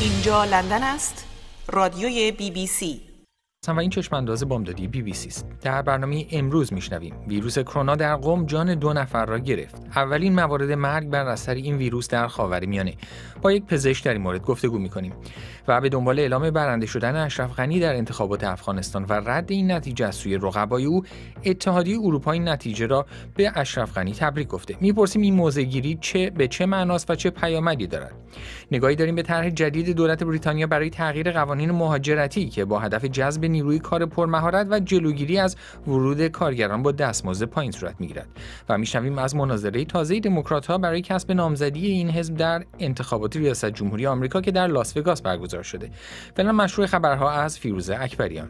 اینجا لندن است رادیوی بی بی سی هستم و این چشم انداز بامدادی بی بی سی است. در برنامه امروز میشنویم ویروس کرونا در قم جان دو نفر را گرفت. اولین موارد مرگ بر اثر این ویروس در میانه با یک پزشک در این مورد گفتگو میکنیم و به دنبال اعلام برنده شدن اشرف غنی در انتخابات افغانستان و رد این نتیجه از سوی رقبای او، اتحادیه اروپا این نتیجه را به اشرف غنی تبریک گفته. میپرسیم این گیری چه به چه معناست و چه پیامدی دارد. نگاهی داریم به طرح جدید دولت بریتانیا برای تغییر قوانین مهاجرتی که با هدف جذب نیروی کار پرمهارت و جلوگیری از ورود کارگران با دستمزد پایین صورت میگیرد و میشنویم از مناظره تازه دموکرات ها برای کسب نامزدی این حزب در انتخابات ریاست جمهوری آمریکا که در لاس وگاس برگزار شده فعلا مشروع خبرها از فیروزه اکبریان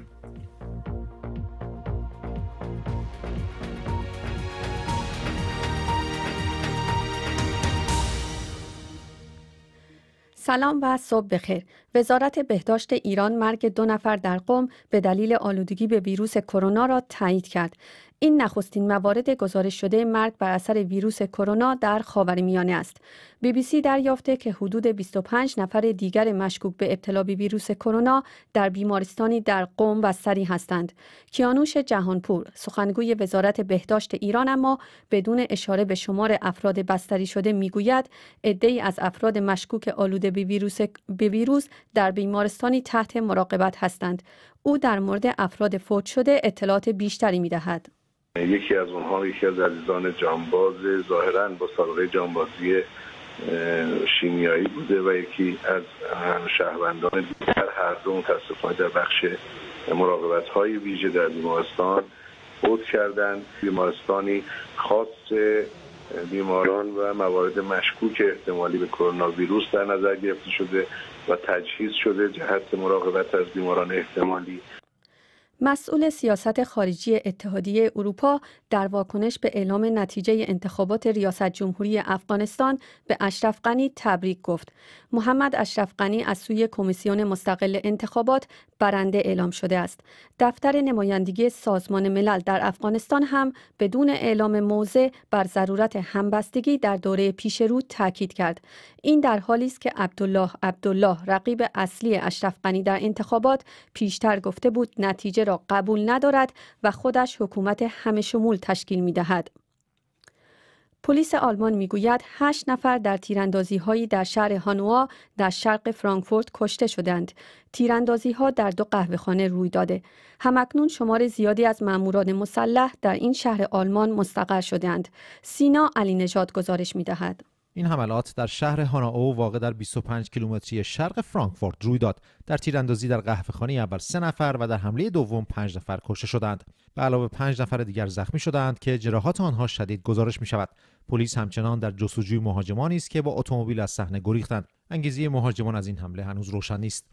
سلام و صبح بخیر. وزارت بهداشت ایران مرگ دو نفر در قم به دلیل آلودگی به ویروس کرونا را تایید کرد. این نخستین موارد گزارش شده مرگ بر اثر ویروس کرونا در خاورمیانه است. بی بی سی دریافته که حدود 25 نفر دیگر مشکوک به ابتلا به ویروس کرونا در بیمارستانی در قم و سری هستند. کیانوش جهانپور، سخنگوی وزارت بهداشت ایران اما بدون اشاره به شمار افراد بستری شده میگوید عده‌ای از افراد مشکوک آلوده به ویروس به ویروس در بیمارستانی تحت مراقبت هستند. او در مورد افراد فوت شده اطلاعات بیشتری میدهد. یکی از اونها یکی از عزیزان جانباز ظاهرا با سابقه جانبازی شیمیایی بوده و یکی از شهروندان دیگر هر دو متاسفانه در بخش مراقبت های ویژه در بیمارستان بود کردن بیمارستانی خاص بیماران و موارد مشکوک احتمالی به کرونا ویروس در نظر گرفته شده و تجهیز شده جهت مراقبت از بیماران احتمالی مسئول سیاست خارجی اتحادیه اروپا در واکنش به اعلام نتیجه انتخابات ریاست جمهوری افغانستان به اشرف غنی تبریک گفت. محمد اشرف غنی از سوی کمیسیون مستقل انتخابات برنده اعلام شده است. دفتر نمایندگی سازمان ملل در افغانستان هم بدون اعلام موضع بر ضرورت همبستگی در دوره پیش رو تاکید کرد. این در حالی است که عبدالله عبدالله رقیب اصلی اشرف غنی در انتخابات پیشتر گفته بود نتیجه را قبول ندارد و خودش حکومت همه شمول تشکیل می دهد. پلیس آلمان گوید هشت نفر در تیراندازی هایی در شهر هانوا در شرق فرانکفورت کشته شدند. تیراندازی ها در دو قهوه خانه روی داده. همکنون شمار زیادی از ماموران مسلح در این شهر آلمان مستقر شدند. سینا علی نژاد گزارش می دهد. این حملات در شهر هاناو واقع در 25 کیلومتری شرق فرانکفورت روی داد. در تیراندازی در قهوهخانه اول سه نفر و در حمله دوم پنج نفر کشته شدند. به علاوه پنج نفر دیگر زخمی شدند که جراحات آنها شدید گزارش می شود. پلیس همچنان در جستجوی مهاجمانی است که با اتومبیل از صحنه گریختند. انگیزه مهاجمان از این حمله هنوز روشن نیست.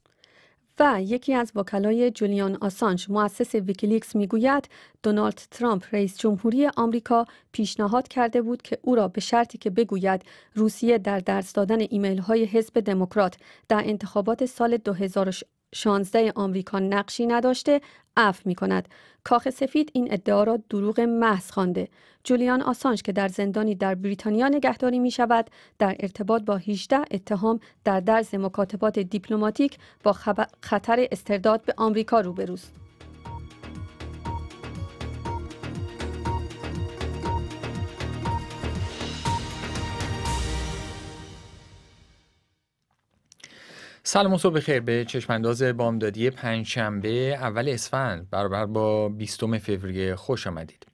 و یکی از وکلای جولیان آسانج مؤسس ویکیلیکس میگوید دونالد ترامپ رئیس جمهوری آمریکا پیشنهاد کرده بود که او را به شرطی که بگوید روسیه در درس دادن ایمیل های حزب دموکرات در انتخابات سال 2016 16 آمریکا نقشی نداشته عفو می کاخ سفید این ادعا را دروغ محض خوانده. جولیان آسانج که در زندانی در بریتانیا نگهداری می شود در ارتباط با 18 اتهام در درز مکاتبات دیپلماتیک با خطر استرداد به آمریکا روبروست. سلام و صبح خیر به چشمانداز بامدادی پنجشنبه اول اسفند برابر با 20 فوریه خوش آمدید.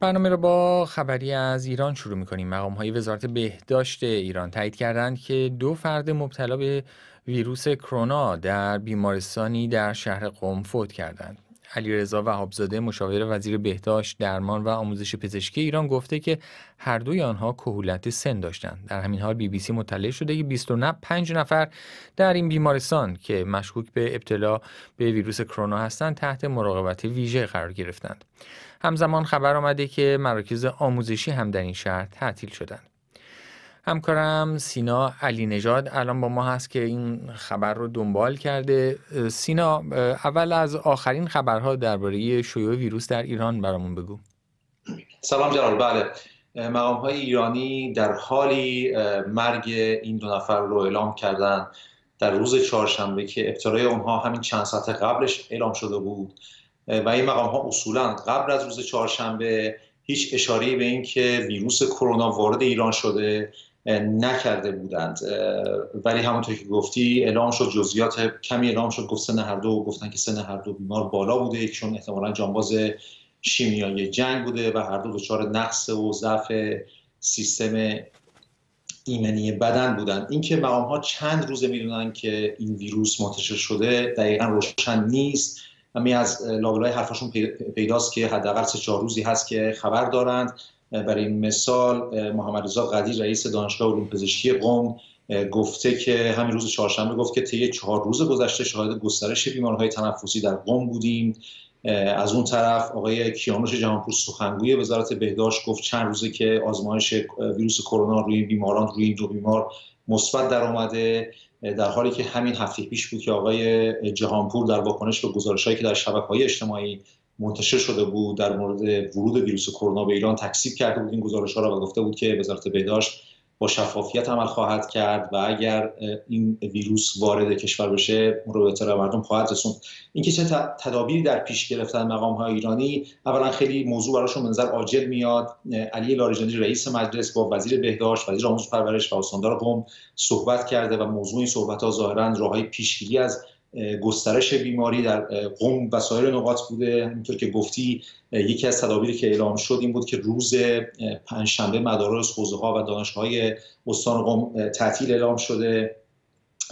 برنامه را با خبری از ایران شروع مقام های وزارت بهداشت ایران تایید کردند که دو فرد مبتلا به ویروس کرونا در بیمارستانی در شهر قم فوت کردند. علیرضا وهابزاده مشاور وزیر بهداشت، درمان و آموزش پزشکی ایران گفته که هر دوی آنها کهولت سن داشتند. در همین حال بی بی سی مطلع شده که 25 نفر در این بیمارستان که مشکوک به ابتلا به ویروس کرونا هستند تحت مراقبت ویژه قرار گرفتند. همزمان خبر آمده که مراکز آموزشی هم در این شهر تعطیل شدند. همکارم سینا علی نژاد الان با ما هست که این خبر رو دنبال کرده سینا اول از آخرین خبرها درباره شیوع ویروس در ایران برامون بگو سلام جلال بله مقام های ایرانی در حالی مرگ این دو نفر رو اعلام کردن در روز چهارشنبه که ابتلای اونها همین چند ساعت قبلش اعلام شده بود و این مقام ها اصولا قبل از روز چهارشنبه هیچ اشاره به اینکه ویروس کرونا وارد ایران شده نکرده بودند ولی همونطور که گفتی اعلام شد جزئیات کمی اعلام شد گفت سن هر دو گفتن که سن هر دو بیمار بالا بوده چون احتمالا جانباز شیمیایی جنگ بوده و هر دو دچار نقص و ضعف سیستم ایمنی بدن بودند اینکه مقام ها چند روزه میدونن که این ویروس منتشر شده دقیقا روشن نیست همین از لابلای حرفشون پیداست که حداقل سه چهار روزی هست که خبر دارند برای مثال محمد رضا قدیر رئیس دانشگاه علوم پزشکی قم گفته که همین روز چهارشنبه گفت که طی چهار روز گذشته شاهد گسترش بیماری‌های تنفسی در قم بودیم از اون طرف آقای کیانوش جهانپور سخنگوی وزارت بهداشت گفت چند روزه که آزمایش ویروس کرونا روی بیماران روی این دو بیمار مثبت در اومده در حالی که همین هفته پیش بود که آقای جهانپور در واکنش به گزارش‌هایی که در شبکه اجتماعی منتشر شده بود در مورد ورود ویروس کرونا به ایران تکسیب کرده بود این گزارش ها را و گفته بود که وزارت بهداشت با شفافیت عمل خواهد کرد و اگر این ویروس وارد کشور بشه اون رو به مردم خواهد رسوند اینکه چه تدابیری در پیش گرفتن مقام های ایرانی اولا خیلی موضوع براشون منظر عاجل میاد علی لاریجانی رئیس مجلس با وزیر بهداشت وزیر آموزش پرورش و استاندار قم صحبت کرده و موضوع این صحبت ها ظاهرا راههای پیشگیری از گسترش بیماری در قم و سایر نقاط بوده همینطور که گفتی یکی از تدابیری که اعلام شد این بود که روز پنجشنبه مدارس حوزه ها و دانشگاه استان قم تعطیل اعلام شده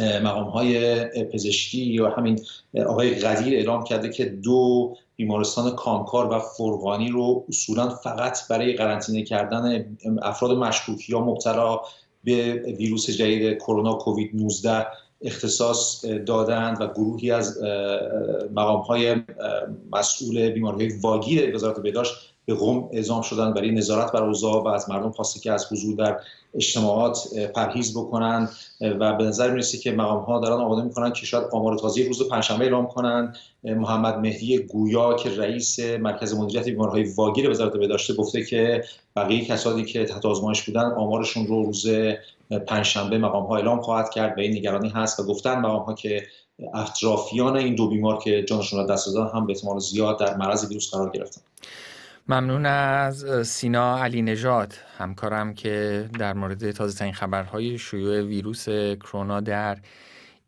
مقام های پزشکی یا همین آقای قدیر اعلام کرده که دو بیمارستان کامکار و فرغانی رو اصولا فقط برای قرنطینه کردن افراد مشکوک یا مبتلا به ویروس جدید کرونا کووید 19 اختصاص دادند و گروهی از مقام های مسئول بیماری واگیر وزارت بهداشت به قم اعزام شدند برای نظارت بر اوضاع و از مردم خواسته که از حضور در اجتماعات پرهیز بکنن و به نظر میرسه که مقام ها دارن آماده میکنن که شاید آمار تازه روز پنجشنبه اعلام کنن محمد مهدی گویا که رئیس مرکز مدیریت بیمارهای واگیر وزارت بهداشت گفته که بقیه کسانی که تحت آزمایش بودن آمارشون رو روز پنجشنبه مقام ها اعلام خواهد کرد و این نگرانی هست و گفتن مقام ها که اطرافیان این دو بیمار که جانشون را دست دادن هم به احتمال زیاد در معرض ویروس قرار گرفتن ممنون از سینا علی نجات همکارم که در مورد تازه ترین خبرهای شیوع ویروس کرونا در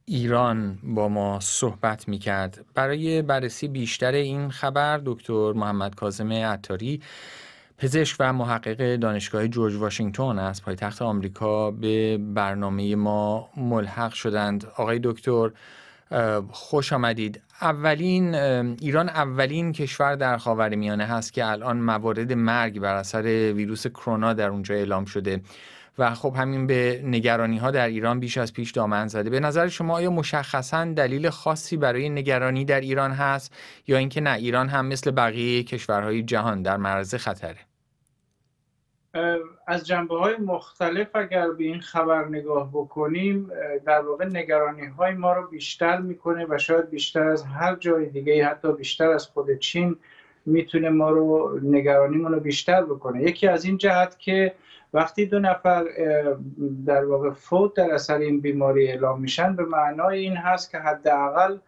ایران با ما صحبت میکرد برای بررسی بیشتر این خبر دکتر محمد کازم عطاری پزشک و محقق دانشگاه جورج واشنگتن از پایتخت آمریکا به برنامه ما ملحق شدند آقای دکتر خوش آمدید اولین ایران اولین کشور در میانه هست که الان موارد مرگ بر اثر ویروس کرونا در اونجا اعلام شده و خب همین به نگرانی ها در ایران بیش از پیش دامن زده به نظر شما آیا مشخصا دلیل خاصی برای نگرانی در ایران هست یا اینکه نه ایران هم مثل بقیه کشورهای جهان در معرض خطره از جنبه های مختلف اگر به این خبر نگاه بکنیم در واقع نگرانی های ما رو بیشتر میکنه و شاید بیشتر از هر جای دیگه حتی بیشتر از خود چین میتونه ما رو نگرانیمون رو بیشتر بکنه یکی از این جهت که وقتی دو نفر در واقع فوت در اثر این بیماری اعلام میشن به معنای این هست که حداقل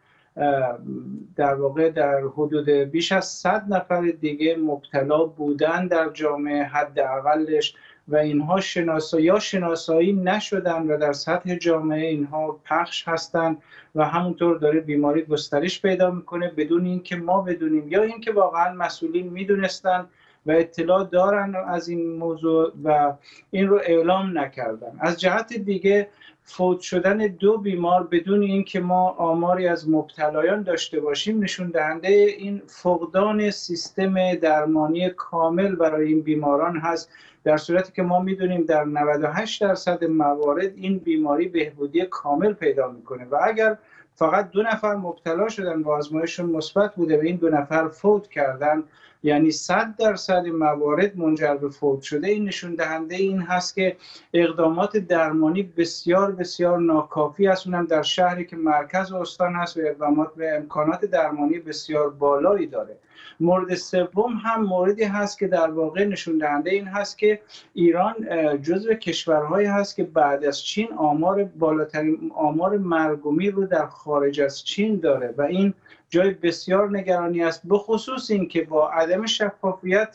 در واقع در حدود بیش از 100 نفر دیگه مبتلا بودن در جامعه حداقلش و اینها شناسایی یا شناسایی نشدن و در سطح جامعه اینها پخش هستند و همونطور داره بیماری گسترش پیدا میکنه بدون اینکه ما بدونیم یا اینکه واقعا مسئولین میدونستن و اطلاع دارن از این موضوع و این رو اعلام نکردن از جهت دیگه فوت شدن دو بیمار بدون اینکه ما آماری از مبتلایان داشته باشیم نشون دهنده این فقدان سیستم درمانی کامل برای این بیماران هست در صورتی که ما میدونیم در 98 درصد موارد این بیماری بهبودی کامل پیدا میکنه و اگر فقط دو نفر مبتلا شدن و آزمایششون مثبت بوده و این دو نفر فوت کردن یعنی در درصد موارد منجر به فوت شده این نشون دهنده این هست که اقدامات درمانی بسیار بسیار ناکافی است اونم در شهری که مرکز استان هست و اقدامات و امکانات درمانی بسیار بالایی داره مورد سوم هم موردی هست که در واقع نشون دهنده این هست که ایران جزو کشورهایی هست که بعد از چین آمار بالاترین آمار مرگومی رو در خارج از چین داره و این جای بسیار نگرانی است بخصوص اینکه با عدم شفافیت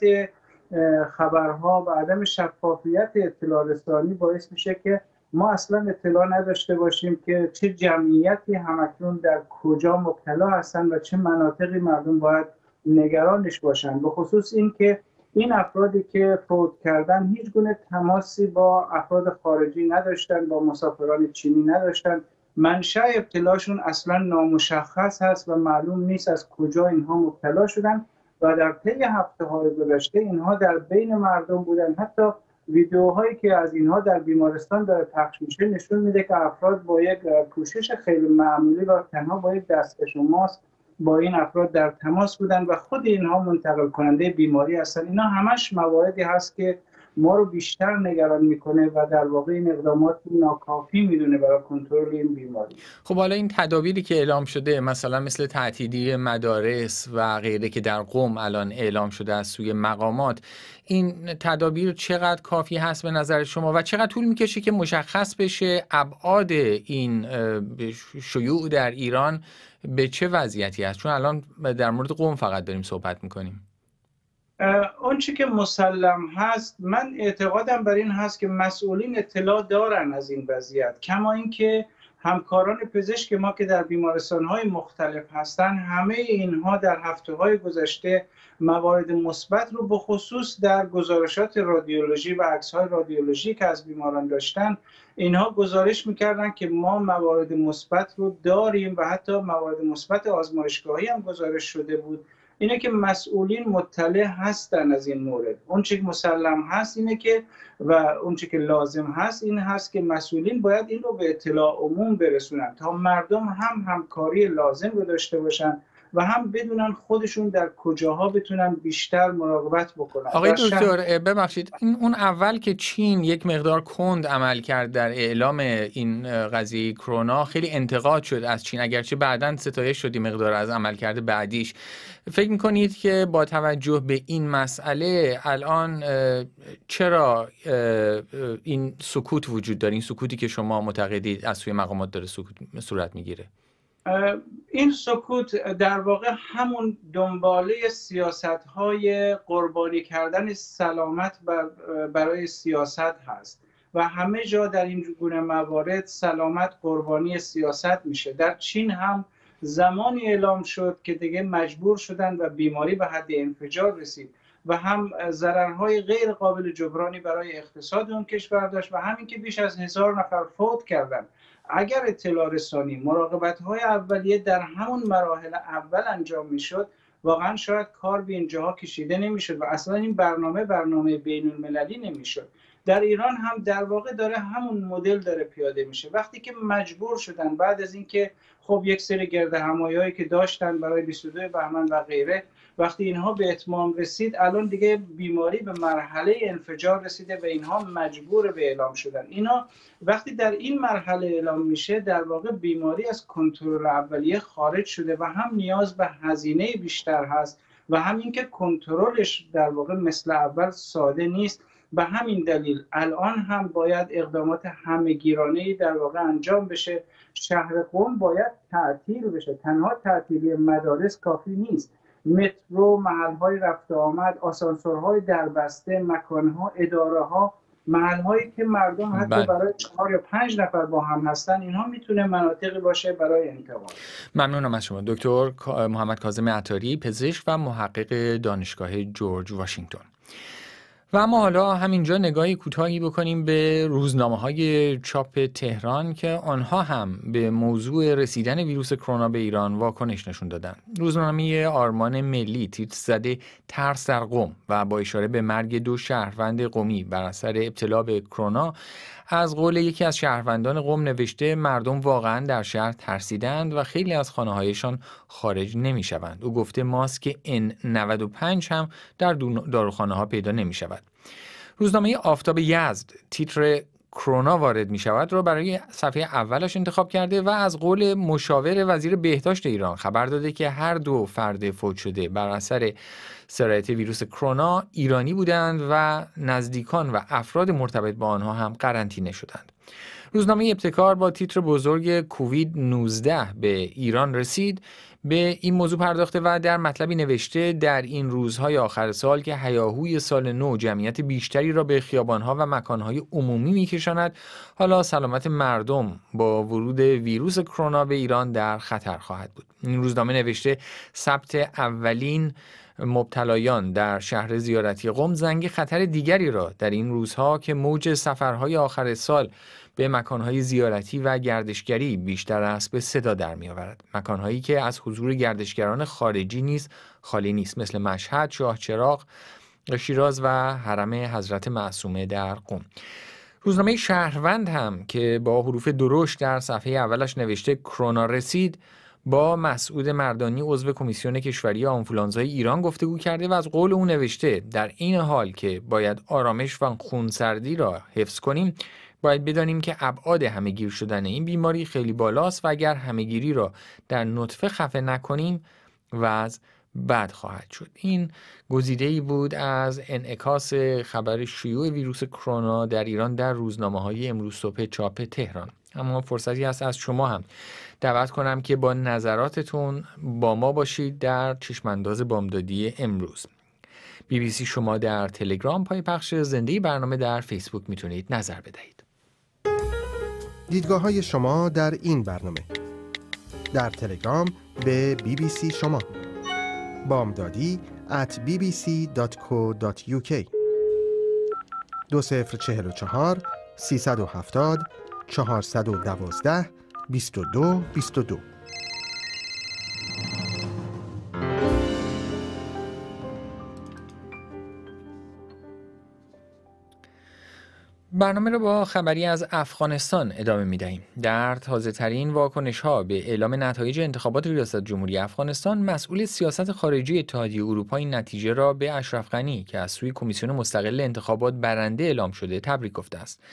خبرها و عدم شفافیت اطلاع رسانی باعث میشه که ما اصلا اطلاع نداشته باشیم که چه جمعیتی همکنون در کجا مبتلا هستند و چه مناطقی مردم باید نگرانش باشند بخصوص اینکه این افرادی که فوت کردن هیچ گونه تماسی با افراد خارجی نداشتن با مسافران چینی نداشتن منشأ ابتلاشون اصلا نامشخص هست و معلوم نیست از کجا اینها مبتلا شدن و در طی هفته های گذشته اینها در بین مردم بودن حتی ویدیوهایی که از اینها در بیمارستان داره پخش میشه نشون میده که افراد با یک کوشش خیلی معمولی و تنها با یک دستکش و ماسک با این افراد در تماس بودن و خود اینها منتقل کننده بیماری هستن اینا همش مواردی هست که ما رو بیشتر نگران میکنه و در واقع این اقدامات ناکافی میدونه برای کنترل این بیماری خب حالا این تدابیری که اعلام شده مثلا مثل تعطیلی مدارس و غیره که در قوم الان اعلام شده از سوی مقامات این تدابیر چقدر کافی هست به نظر شما و چقدر طول میکشه که مشخص بشه ابعاد این شیوع در ایران به چه وضعیتی هست چون الان در مورد قوم فقط داریم صحبت میکنیم آنچه که مسلم هست من اعتقادم بر این هست که مسئولین اطلاع دارن از این وضعیت کما اینکه همکاران پزشک ما که در بیمارستان های مختلف هستند همه اینها در هفته های گذشته موارد مثبت رو به خصوص در گزارشات رادیولوژی و عکس های رادیولوژی که از بیماران داشتن اینها گزارش میکردن که ما موارد مثبت رو داریم و حتی موارد مثبت آزمایشگاهی هم گزارش شده بود اینه که مسئولین مطلع هستن از این مورد اون که مسلم هست اینه که و اون که لازم هست این هست که مسئولین باید این رو به اطلاع عموم برسونن تا مردم هم همکاری لازم رو داشته باشن و هم بدونن خودشون در کجاها بتونن بیشتر مراقبت بکنن آقای دکتر ببخشید این اون اول که چین یک مقدار کند عمل کرد در اعلام این قضیه کرونا خیلی انتقاد شد از چین اگرچه بعدا ستایش شدی مقدار از عمل کرده بعدیش فکر میکنید که با توجه به این مسئله الان چرا این سکوت وجود داره این سکوتی که شما معتقدید از سوی مقامات داره سکوت صورت میگیره این سکوت در واقع همون دنباله سیاست های قربانی کردن سلامت برای سیاست هست و همه جا در این گونه موارد سلامت قربانی سیاست میشه در چین هم زمانی اعلام شد که دیگه مجبور شدن و بیماری به حد انفجار رسید و هم ضررهای غیر قابل جبرانی برای اقتصاد اون کشور داشت و همین که بیش از هزار نفر فوت کردند اگر اطلاع رسانی مراقبت های اولیه در همون مراحل اول انجام میشد واقعا شاید کار به اینجاها کشیده نمیشد و اصلا این برنامه برنامه بین المللی نمیشد در ایران هم در واقع داره همون مدل داره پیاده میشه وقتی که مجبور شدن بعد از اینکه خب یک سری گرده همایی که داشتن برای 22 بهمن و غیره وقتی اینها به اتمام رسید الان دیگه بیماری به مرحله انفجار رسیده و اینها مجبور به اعلام شدن اینا وقتی در این مرحله اعلام میشه در واقع بیماری از کنترل اولیه خارج شده و هم نیاز به هزینه بیشتر هست و هم اینکه کنترلش در واقع مثل اول ساده نیست به همین دلیل الان هم باید اقدامات همگیرانه ای در واقع انجام بشه شهر قوم باید تعطیل بشه تنها تعطیلی مدارس کافی نیست مترو محلهای رفت آمد آسانسورهای دربسته مکانها اداره ها محلهایی که مردم حتی بله. برای چهار یا پنج نفر با هم هستن اینها میتونه مناطقی باشه برای انتقال ممنونم از شما دکتر محمد کاظم عطاری پزشک و محقق دانشگاه جورج واشنگتن و اما حالا همینجا نگاهی کوتاهی بکنیم به روزنامه های چاپ تهران که آنها هم به موضوع رسیدن ویروس کرونا به ایران واکنش نشون دادن. روزنامه آرمان ملی تیت زده ترس در قوم و با اشاره به مرگ دو شهروند قومی بر اثر ابتلا به کرونا از قول یکی از شهروندان قوم نوشته مردم واقعا در شهر ترسیدند و خیلی از خانه هایشان خارج نمی شوند. او گفته ماسک N95 هم در داروخانه ها پیدا نمی شود. روزنامه آفتاب یزد تیتر کرونا وارد می شود را برای صفحه اولش انتخاب کرده و از قول مشاور وزیر بهداشت ایران خبر داده که هر دو فرد فوت شده بر اثر سرایت ویروس کرونا ایرانی بودند و نزدیکان و افراد مرتبط با آنها هم قرنطینه شدند روزنامه ابتکار با تیتر بزرگ کووید 19 به ایران رسید به این موضوع پرداخته و در مطلبی نوشته در این روزهای آخر سال که هیاهوی سال نو جمعیت بیشتری را به خیابانها و مکانهای عمومی میکشاند حالا سلامت مردم با ورود ویروس کرونا به ایران در خطر خواهد بود این روزنامه نوشته ثبت اولین مبتلایان در شهر زیارتی قم زنگ خطر دیگری را در این روزها که موج سفرهای آخر سال به مکانهای زیارتی و گردشگری بیشتر است به صدا در میآورد مکانهایی که از حضور گردشگران خارجی نیست خالی نیست مثل مشهد شاه چراغ شیراز و حرم حضرت معصومه در قم روزنامه شهروند هم که با حروف درشت در صفحه اولش نوشته کرونا رسید با مسعود مردانی عضو کمیسیون کشوری آنفولانزای ایران گفتگو کرده و از قول او نوشته در این حال که باید آرامش و خونسردی را حفظ کنیم باید بدانیم که ابعاد همهگیر شدن این بیماری خیلی بالاست و اگر همهگیری را در نطفه خفه نکنیم و از بد خواهد شد این گزیده ای بود از انعکاس خبر شیوع ویروس کرونا در ایران در روزنامه های امروز صبح چاپ تهران اما فرصتی هست از شما هم دعوت کنم که با نظراتتون با ما باشید در چشمانداز بامدادی امروز بی بی سی شما در تلگرام پای پخش زنده برنامه در فیسبوک میتونید نظر بدهید دیدگاه های شما در این برنامه در تلگرام به بی شما بامدادی at bbc.co.uk دو سفر چهل و چهار سی سد و هفتاد چهار و دوازده دو 22 دو برنامه را با خبری از افغانستان ادامه می دهیم. در تازه ترین واکنش ها به اعلام نتایج انتخابات ریاست جمهوری افغانستان مسئول سیاست خارجی اتحادیه اروپا این نتیجه را به اشرف غنی که از سوی کمیسیون مستقل انتخابات برنده اعلام شده تبریک گفته است.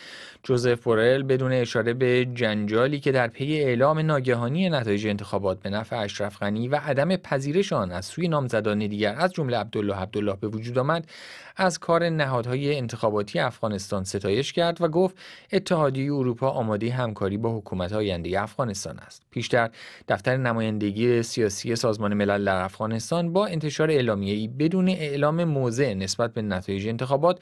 جوزف بورل بدون اشاره به جنجالی که در پی اعلام ناگهانی نتایج انتخابات به نفع اشرف غنی و عدم پذیرش آن از سوی نامزدان دیگر از جمله عبدالله عبدالله به وجود آمد از کار نهادهای انتخاباتی افغانستان ستایش کرد و گفت اتحادیه اروپا آماده همکاری با حکومت آینده افغانستان است. پیشتر دفتر نمایندگی سیاسی سازمان ملل در افغانستان با انتشار اعلامیه‌ای بدون اعلام موضع نسبت به نتایج انتخابات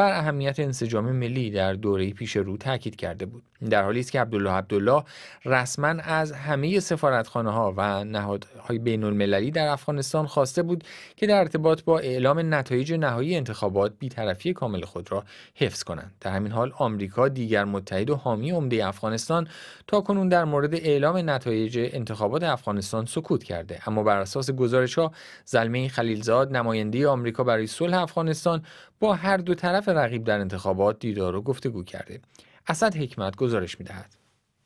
بر اهمیت انسجام ملی در دوره پیش رو تاکید کرده بود در حالی است که عبدالله عبدالله رسما از همه سفارتخانه ها و نهادهای بین المللی در افغانستان خواسته بود که در ارتباط با اعلام نتایج نهایی انتخابات بیطرفی کامل خود را حفظ کنند در همین حال آمریکا دیگر متحد و حامی عمده افغانستان تا کنون در مورد اعلام نتایج انتخابات افغانستان سکوت کرده اما بر اساس گزارش ها زلمه خلیلزاد نماینده آمریکا برای صلح افغانستان با هر دو طرف رقیب در انتخابات دیدار و گفتگو کرده. اسد حکمت گزارش میدهد.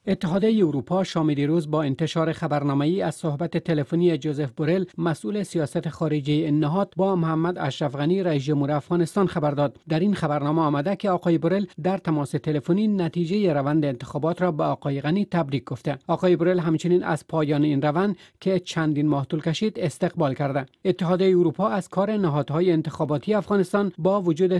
اتحادیه اروپا شام دیروز با انتشار خبرنامه‌ای از صحبت تلفنی جوزف بورل مسئول سیاست خارجی این نهاد با محمد اشرف غنی رئیس جمهور افغانستان خبر داد در این خبرنامه آمده که آقای بورل در تماس تلفنی نتیجه روند انتخابات را به آقای غنی تبریک گفته آقای بورل همچنین از پایان این روند که چندین ماه طول کشید استقبال کرده اتحادیه اروپا از کار نهادهای انتخاباتی افغانستان با وجود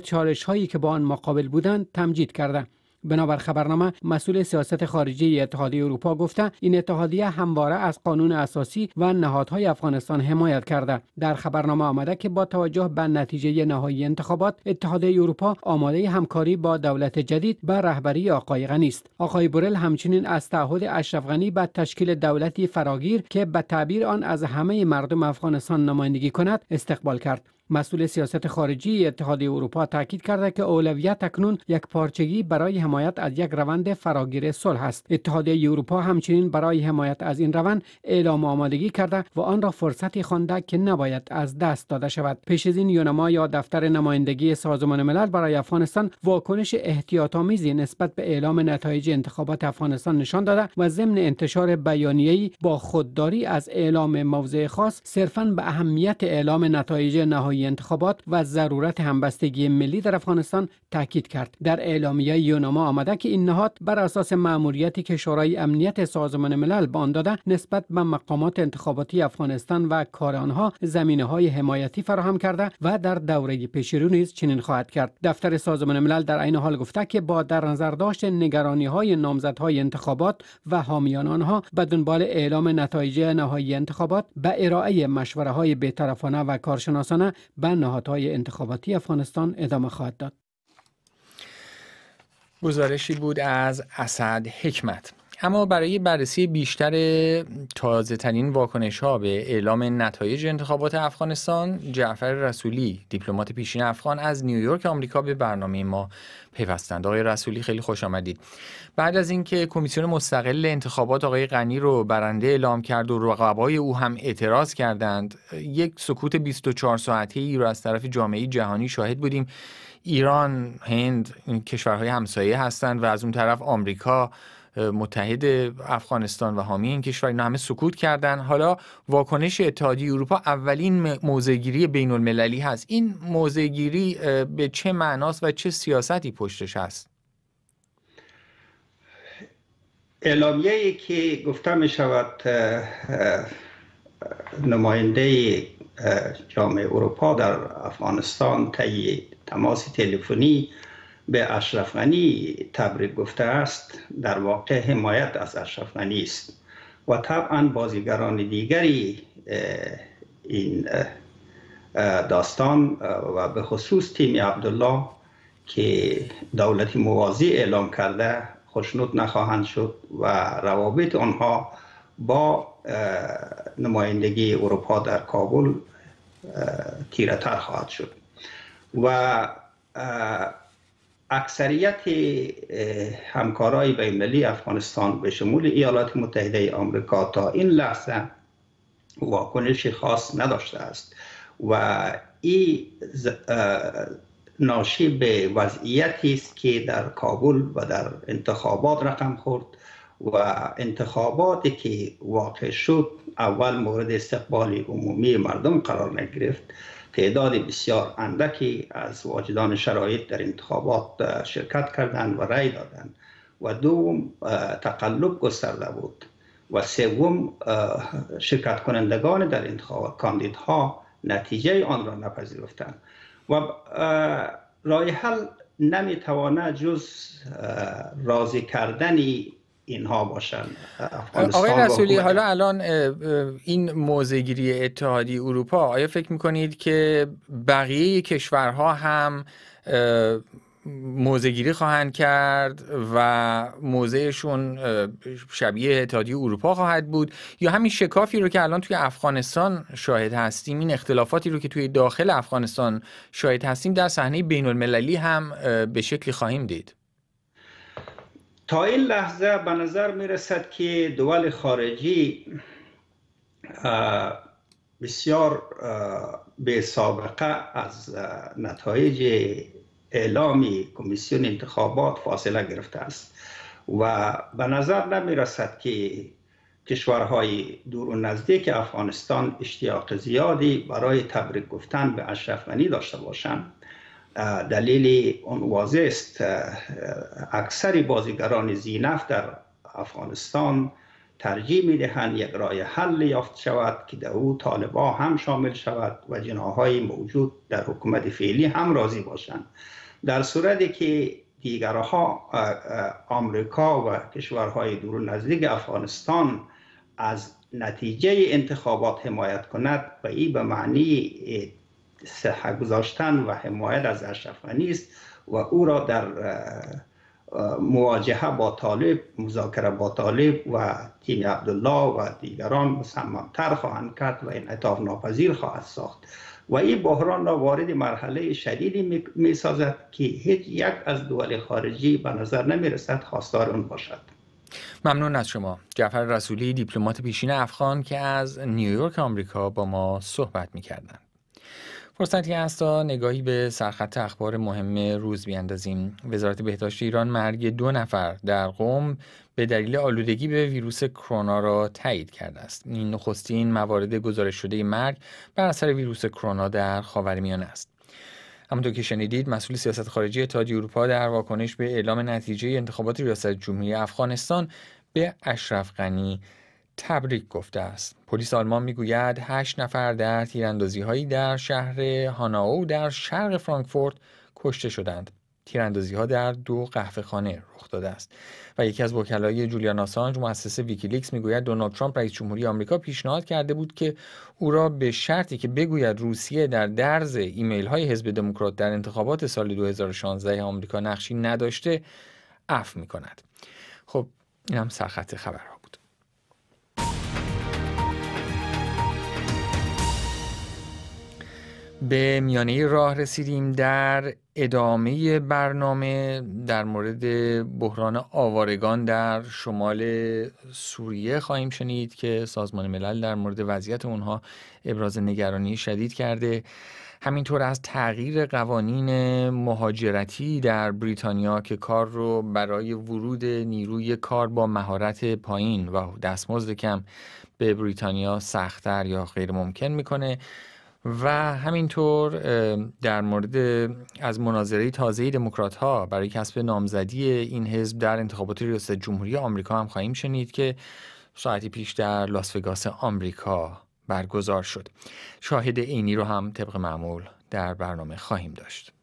هایی که با آن مقابل بودند تمجید کرده بنابر خبرنامه مسئول سیاست خارجی اتحادیه اروپا گفته این اتحادیه همواره از قانون اساسی و نهادهای افغانستان حمایت کرده در خبرنامه آمده که با توجه به نتیجه نهایی انتخابات اتحادیه اروپا آماده همکاری با دولت جدید به رهبری آقای غنی است آقای بورل همچنین از تعهد اشرف غنی به تشکیل دولتی فراگیر که به تعبیر آن از همه مردم افغانستان نمایندگی کند استقبال کرد مسئول سیاست خارجی اتحادیه اروپا تاکید کرده که اولویت اکنون یک پارچگی برای حمایت از یک روند فراگیر صلح است اتحادیه اروپا همچنین برای حمایت از این روند اعلام آمادگی کرده و آن را فرصتی خوانده که نباید از دست داده شود پیش از این یونما یا دفتر نمایندگی سازمان ملل برای افغانستان واکنش احتیاطآمیزی نسبت به اعلام نتایج انتخابات افغانستان نشان داده و ضمن انتشار بیانیه‌ای با خودداری از اعلام موضع خاص صرفا به اهمیت اعلام نتایج نهایی برای انتخابات و ضرورت همبستگی ملی در افغانستان تاکید کرد در اعلامیه یوناما آمده که این نهاد بر اساس مأموریتی که شورای امنیت سازمان ملل به آن داده نسبت به مقامات انتخاباتی افغانستان و کار آنها زمینه های حمایتی فراهم کرده و در دوره پیشرو نیز چنین خواهد کرد دفتر سازمان ملل در عین حال گفته که با در نظر داشت نگرانی های نامزدهای انتخابات و حامیان آنها به دنبال اعلام نتایج نهایی انتخابات به ارائه مشوره های بیطرفانه و کارشناسانه به نهادهای انتخاباتی افغانستان ادامه خواهد داد گزارشی بود از اسد حکمت اما برای بررسی بیشتر تازه ترین واکنش ها به اعلام نتایج انتخابات افغانستان جعفر رسولی دیپلمات پیشین افغان از نیویورک آمریکا به برنامه ما پیوستند آقای رسولی خیلی خوش آمدید بعد از اینکه کمیسیون مستقل انتخابات آقای غنی رو برنده اعلام کرد و رقبای او هم اعتراض کردند یک سکوت 24 ساعته ای رو از طرف جامعه جهانی شاهد بودیم ایران، هند، کشورهای همسایه هستند و از اون طرف آمریکا متحد افغانستان و حامی این کشور اینا همه سکوت کردن حالا واکنش اتحادیه اروپا اولین موضعگیری بین المللی هست این گیری به چه معناست و چه سیاستی پشتش هست اعلامیه که گفته می شود نماینده جامعه اروپا در افغانستان تایی تماس تلفنی به اشرف غنی تبریک گفته است در واقع حمایت از اشرف غنی است و طبعا بازیگران دیگری این داستان و به خصوص تیم عبدالله که دولت موازی اعلام کرده خشنود نخواهند شد و روابط آنها با نمایندگی اروپا در کابل تر خواهد شد و اکثریت همکارای بین افغانستان به شمول ایالات متحده آمریکا تا این لحظه واکنشی خاص نداشته است و این ناشی به وضعیتی است که در کابل و در انتخابات رقم خورد و انتخاباتی که واقع شد اول مورد استقبال عمومی مردم قرار نگرفت تعداد بسیار اندکی از واجدان شرایط در انتخابات شرکت کردند و رأی دادند و دوم تقلب گسترده بود و سوم شرکت کنندگان در انتخابات کاندیدها نتیجه آن را نپذیرفتند و رای حل نمیتواند جز راضی کردن اینها باشن آقای رسولی حالا الان این موزگیری اتحادی اروپا آیا فکر میکنید که بقیه کشورها هم موزگیری خواهند کرد و موزهشون شبیه اتحادی اروپا خواهد بود یا همین شکافی رو که الان توی افغانستان شاهد هستیم این اختلافاتی رو که توی داخل افغانستان شاهد هستیم در صحنه بین المللی هم به شکلی خواهیم دید تا این لحظه به نظر می رسد که دول خارجی بسیار به سابقه از نتایج اعلامی کمیسیون انتخابات فاصله گرفته است و به نظر نمی رسد که کشورهای دور و نزدیک افغانستان اشتیاق زیادی برای تبریک گفتن به اشرف داشته باشند دلیل اون واضح است اکثر بازیگران زینف در افغانستان ترجیح می یک رای حل یافت شود که در او طالبا هم شامل شود و جناهای موجود در حکومت فعلی هم راضی باشند در صورتی که دیگرها آمریکا و کشورهای دور نزدیک افغانستان از نتیجه انتخابات حمایت کند و این به معنی صحه گذاشتن و حمایت از اشرفغنی است و او را در مواجهه با طالب مذاکره با طالب و تیم عبدالله و دیگران مصممتر خواهند کرد و این اطاف ناپذیر خواهد ساخت و این بحران را وارد مرحله شدیدی می سازد که هیچ یک از دول خارجی به نظر نمی رسد خواستار اون باشد ممنون از شما جعفر رسولی دیپلمات پیشین افغان که از نیویورک آمریکا با ما صحبت می فرصتی هست تا نگاهی به سرخط اخبار مهم روز بیاندازیم وزارت بهداشت ایران مرگ دو نفر در قوم به دلیل آلودگی به ویروس کرونا را تایید کرده است این نخستین موارد گزارش شده مرگ بر اثر ویروس کرونا در خاورمیانه است همونطور که شنیدید مسئول سیاست خارجی اتحادیه اروپا در واکنش به اعلام نتیجه انتخابات ریاست جمهوری افغانستان به اشرف غنی تبریک گفته است پلیس آلمان میگوید هشت نفر در هایی در شهر هاناو در شرق فرانکفورت کشته شدند تیراندازی ها در دو قهوه خانه رخ داده است و یکی از وکلای جولیان آسانج مؤسسه ویکیلیکس میگوید دونالد ترامپ رئیس جمهوری آمریکا پیشنهاد کرده بود که او را به شرطی که بگوید روسیه در درز ایمیل های حزب دموکرات در انتخابات سال 2016 آمریکا نقشی نداشته عفو میکند خب این هم سرخط خبرها به میانه راه رسیدیم در ادامه برنامه در مورد بحران آوارگان در شمال سوریه خواهیم شنید که سازمان ملل در مورد وضعیت اونها ابراز نگرانی شدید کرده همینطور از تغییر قوانین مهاجرتی در بریتانیا که کار رو برای ورود نیروی کار با مهارت پایین و دستمزد کم به بریتانیا سختتر یا غیر ممکن میکنه و همینطور در مورد از مناظره تازه دموکرات ها برای کسب نامزدی این حزب در انتخابات ریاست جمهوری آمریکا هم خواهیم شنید که ساعتی پیش در لاس وگاس آمریکا برگزار شد. شاهد عینی رو هم طبق معمول در برنامه خواهیم داشت.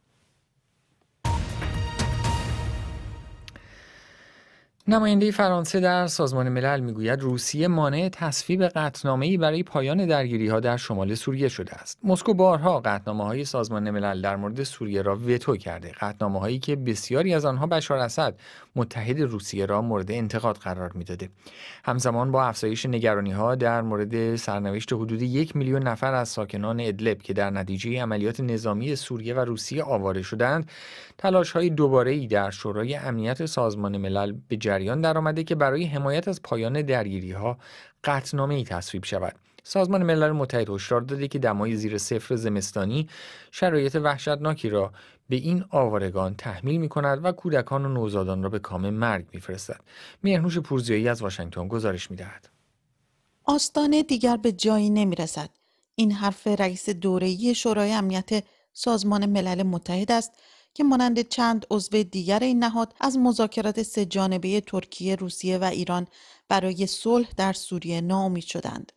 نماینده فرانسه در سازمان ملل میگوید روسیه مانع تصویب قطنامه برای پایان درگیری ها در شمال سوریه شده است. مسکو بارها قطنامه های سازمان ملل در مورد سوریه را وتو کرده. قطنامه هایی که بسیاری از آنها بشار اسد متحد روسیه را مورد انتقاد قرار میداده همزمان با افزایش نگرانی ها در مورد سرنوشت حدود یک میلیون نفر از ساکنان ادلب که در نتیجه عملیات نظامی سوریه و روسیه آواره شدند تلاش های دوباره ای در شورای امنیت سازمان ملل به جریان درآمده که برای حمایت از پایان درگیری ها قطنامه ای تصویب شود سازمان ملل متحد هشدار داده که دمای زیر صفر زمستانی شرایط وحشتناکی را به این آوارگان تحمیل می کند و کودکان و نوزادان را به کام مرگ میفرستد. میهنوش پورزیایی از واشنگتن گزارش می دهد. آستانه دیگر به جایی نمی رسد. این حرف رئیس دورهی شورای امنیت سازمان ملل متحد است که مانند چند عضو دیگر این نهاد از مذاکرات جانبه ترکیه، روسیه و ایران برای صلح در سوریه ناامید شدند.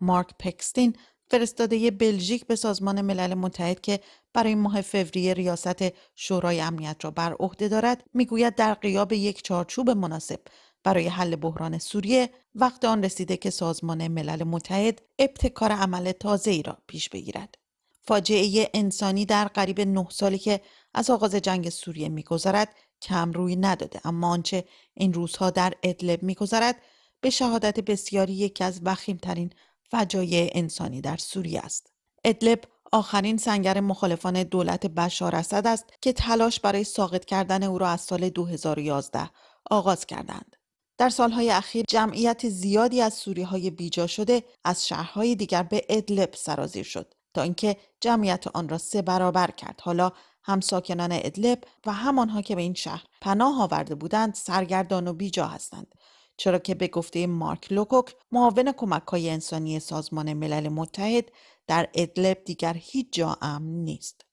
مارک پکستین فرستاده بلژیک به سازمان ملل متحد که برای ماه فوریه ریاست شورای امنیت را بر عهده دارد میگوید در قیاب یک چارچوب مناسب برای حل بحران سوریه وقت آن رسیده که سازمان ملل متحد ابتکار عمل تازه ای را پیش بگیرد فاجعه انسانی در قریب نه سالی که از آغاز جنگ سوریه میگذرد کم روی نداده اما آنچه این روزها در ادلب میگذرد به شهادت بسیاری یکی از وخیمترین فجایع انسانی در سوریه است ادلب آخرین سنگر مخالفان دولت بشار اسد است که تلاش برای ساقط کردن او را از سال 2011 آغاز کردند در سالهای اخیر جمعیت زیادی از سوری های بیجا شده از شهرهای دیگر به ادلب سرازیر شد تا اینکه جمعیت آن را سه برابر کرد حالا هم ساکنان ادلب و همانها که به این شهر پناه آورده بودند سرگردان و بیجا هستند چرا که به گفته مارک لوکوک معاون کمک های انسانی سازمان ملل متحد در ادلب دیگر هیچ جا امن نیست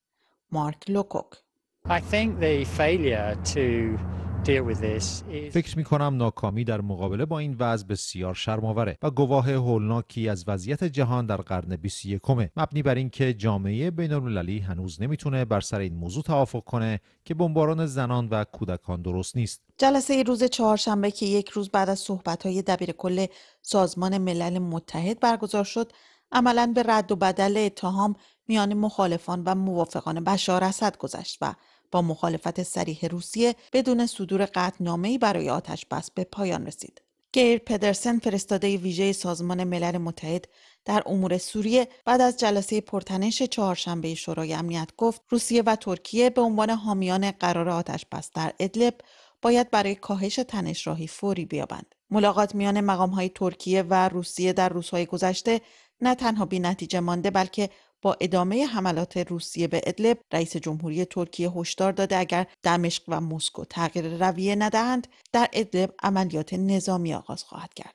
مارک لوکوک I think failure فکر می کنم ناکامی در مقابله با این وضع بسیار شرماوره و گواه هولناکی از وضعیت جهان در قرن 21 مبنی بر اینکه جامعه بینالمللی هنوز نمیتونه بر سر این موضوع توافق کنه که بمباران زنان و کودکان درست نیست جلسه روز چهارشنبه که یک روز بعد از صحبت‌های دبیر کل سازمان ملل متحد برگزار شد عملا به رد و بدل اتهام میان مخالفان و موافقان بشار اسد گذشت و با مخالفت سریح روسیه بدون صدور قطعنامه‌ای برای آتش بس به پایان رسید. گیر پدرسن فرستاده ویژه سازمان ملل متحد در امور سوریه بعد از جلسه پرتنش چهارشنبه شورای امنیت گفت روسیه و ترکیه به عنوان حامیان قرار آتش بس در ادلب باید برای کاهش تنش راهی فوری بیابند. ملاقات میان مقامهای ترکیه و روسیه در روزهای گذشته نه تنها بی نتیجه مانده بلکه با ادامه حملات روسیه به ادلب رئیس جمهوری ترکیه هشدار داده اگر دمشق و مسکو تغییر رویه ندهند در ادلب عملیات نظامی آغاز خواهد کرد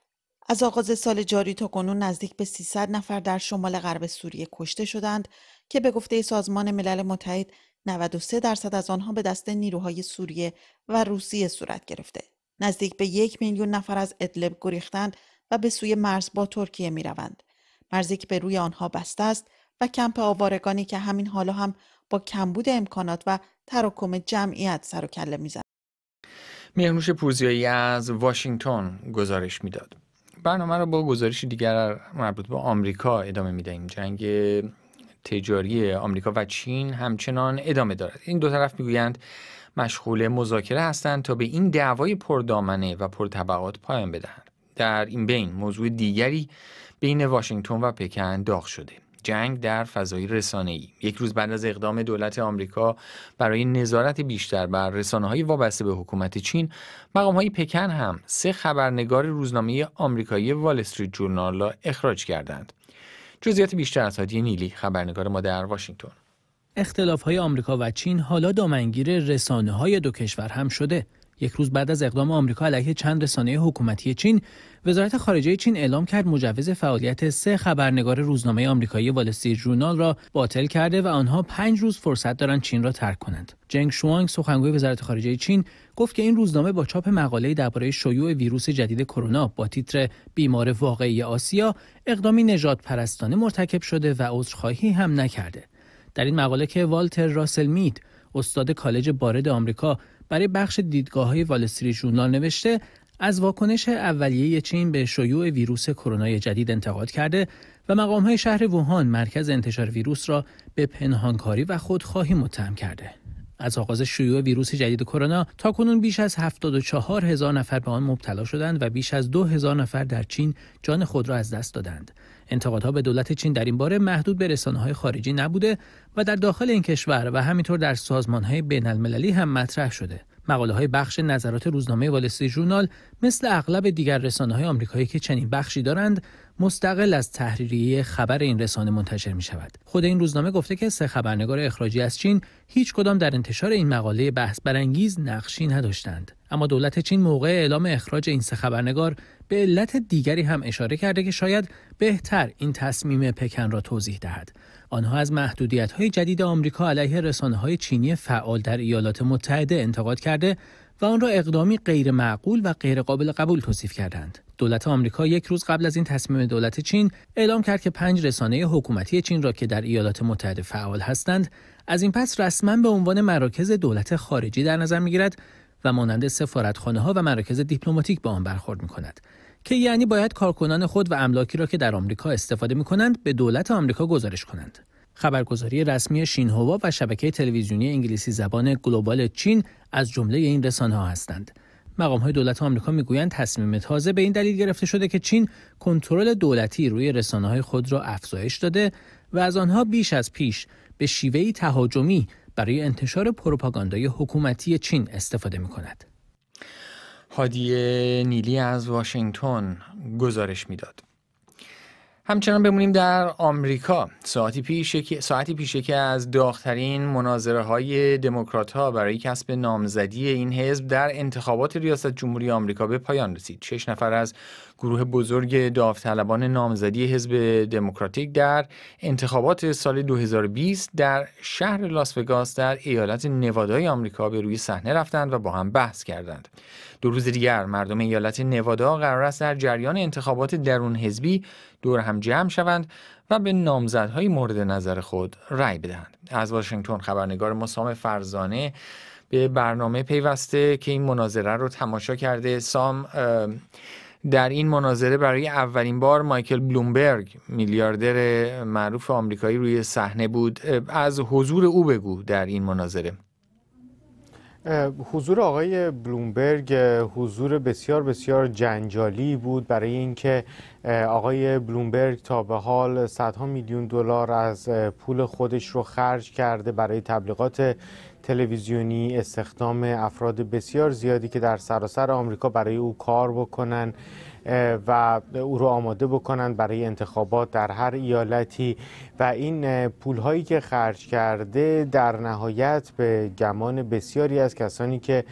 از آغاز سال جاری تا کنون نزدیک به 300 نفر در شمال غرب سوریه کشته شدند که به گفته سازمان ملل متحد 93 درصد از آنها به دست نیروهای سوریه و روسیه صورت گرفته. نزدیک به یک میلیون نفر از ادلب گریختند و به سوی مرز با ترکیه می روند. مرزی که به روی آنها بسته است و کمپ آوارگانی که همین حالا هم با کمبود امکانات و تراکم جمعیت سر و کله میزد. مهرنوش پوزیایی از واشنگتن گزارش میداد. برنامه را با گزارش دیگر مربوط به آمریکا ادامه میدهیم. جنگ تجاری آمریکا و چین همچنان ادامه دارد. این دو طرف میگویند مشغول مذاکره هستند تا به این دعوای پردامنه و پرطبقات پایان بدهند. در این بین موضوع دیگری بین واشنگتن و پکن داغ شده. جنگ در فضای رسانه‌ای یک روز بعد از اقدام دولت آمریکا برای نظارت بیشتر بر رسانه‌های وابسته به حکومت چین های پکن هم سه خبرنگار روزنامه آمریکایی وال استریت جورنال را اخراج کردند جزئیات بیشتر از هادی نیلی خبرنگار ما در واشنگتن اختلاف های آمریکا و چین حالا دامنگیر رسانه های دو کشور هم شده یک روز بعد از اقدام آمریکا علیه چند رسانه حکومتی چین وزارت خارجه چین اعلام کرد مجوز فعالیت سه خبرنگار روزنامه آمریکایی والستی ژورنال را باطل کرده و آنها پنج روز فرصت دارند چین را ترک کنند جنگ شوانگ سخنگوی وزارت خارجه چین گفت که این روزنامه با چاپ مقاله درباره شیوع ویروس جدید کرونا با تیتر بیمار واقعی آسیا اقدامی نجات مرتکب شده و عذرخواهی هم نکرده در این مقاله که والتر راسل مید استاد کالج بارد آمریکا برای بخش دیدگاه های والستری نوشته از واکنش اولیه چین به شیوع ویروس کرونا جدید انتقاد کرده و مقام های شهر ووهان مرکز انتشار ویروس را به پنهانکاری و خودخواهی متهم کرده. از آغاز شیوع ویروس جدید کرونا تا کنون بیش از 74 هزار نفر به آن مبتلا شدند و بیش از 2 هزار نفر در چین جان خود را از دست دادند. انتقادها به دولت چین در این باره محدود به رسانه‌های خارجی نبوده و در داخل این کشور و همینطور در سازمان‌های بین‌المللی هم مطرح شده. مقاله های بخش نظرات روزنامه والستی ژورنال مثل اغلب دیگر رسانه های آمریکایی که چنین بخشی دارند مستقل از تحریریه خبر این رسانه منتشر می شود. خود این روزنامه گفته که سه خبرنگار اخراجی از چین هیچ کدام در انتشار این مقاله بحث برانگیز نقشی نداشتند. اما دولت چین موقع اعلام اخراج این سه خبرنگار به علت دیگری هم اشاره کرده که شاید بهتر این تصمیم پکن را توضیح دهد. آنها از محدودیت های جدید آمریکا علیه رسانه های چینی فعال در ایالات متحده انتقاد کرده و آن را اقدامی غیر معقول و غیر قابل قبول توصیف کردند. دولت آمریکا یک روز قبل از این تصمیم دولت چین اعلام کرد که پنج رسانه حکومتی چین را که در ایالات متحده فعال هستند از این پس رسما به عنوان مراکز دولت خارجی در نظر میگیرد و مانند سفارتخانه ها و مراکز دیپلماتیک با آن برخورد می کند که یعنی باید کارکنان خود و املاکی را که در آمریکا استفاده می کنند به دولت آمریکا گزارش کنند. خبرگزاری رسمی شینهوا و شبکه تلویزیونی انگلیسی زبان گلوبال چین از جمله این رسانه ها هستند. مقام های دولت آمریکا میگویند تصمیم تازه به این دلیل گرفته شده که چین کنترل دولتی روی رسانه های خود را افزایش داده و از آنها بیش از پیش به شیوهی تهاجمی برای انتشار پروپاگاندای حکومتی چین استفاده می کند. هادی نیلی از واشنگتن گزارش میداد. همچنان بمونیم در آمریکا ساعتی پیش یکی ساعتی پیش که از داغترین مناظره های دموکرات ها برای کسب نامزدی این حزب در انتخابات ریاست جمهوری آمریکا به پایان رسید شش نفر از گروه بزرگ داوطلبان نامزدی حزب دموکراتیک در انتخابات سال 2020 در شهر لاس وگاس در ایالت نوادای آمریکا به روی صحنه رفتند و با هم بحث کردند دو روز دیگر مردم ایالت نوادا قرار است در جریان انتخابات درون حزبی دور هم جمع شوند و به نامزدهای مورد نظر خود رأی بدهند. از واشنگتن خبرنگار مسام فرزانه به برنامه پیوسته که این مناظره رو تماشا کرده سام در این مناظره برای اولین بار مایکل بلومبرگ میلیاردر معروف آمریکایی روی صحنه بود از حضور او بگو در این مناظره حضور آقای بلومبرگ حضور بسیار بسیار جنجالی بود برای اینکه آقای بلومبرگ تا به حال صدها میلیون دلار از پول خودش رو خرج کرده برای تبلیغات تلویزیونی استخدام افراد بسیار زیادی که در سراسر آمریکا برای او کار بکنن و او رو آماده بکنن برای انتخابات در هر ایالتی و این پول هایی که خرج کرده در نهایت به گمان بسیاری از کسانی که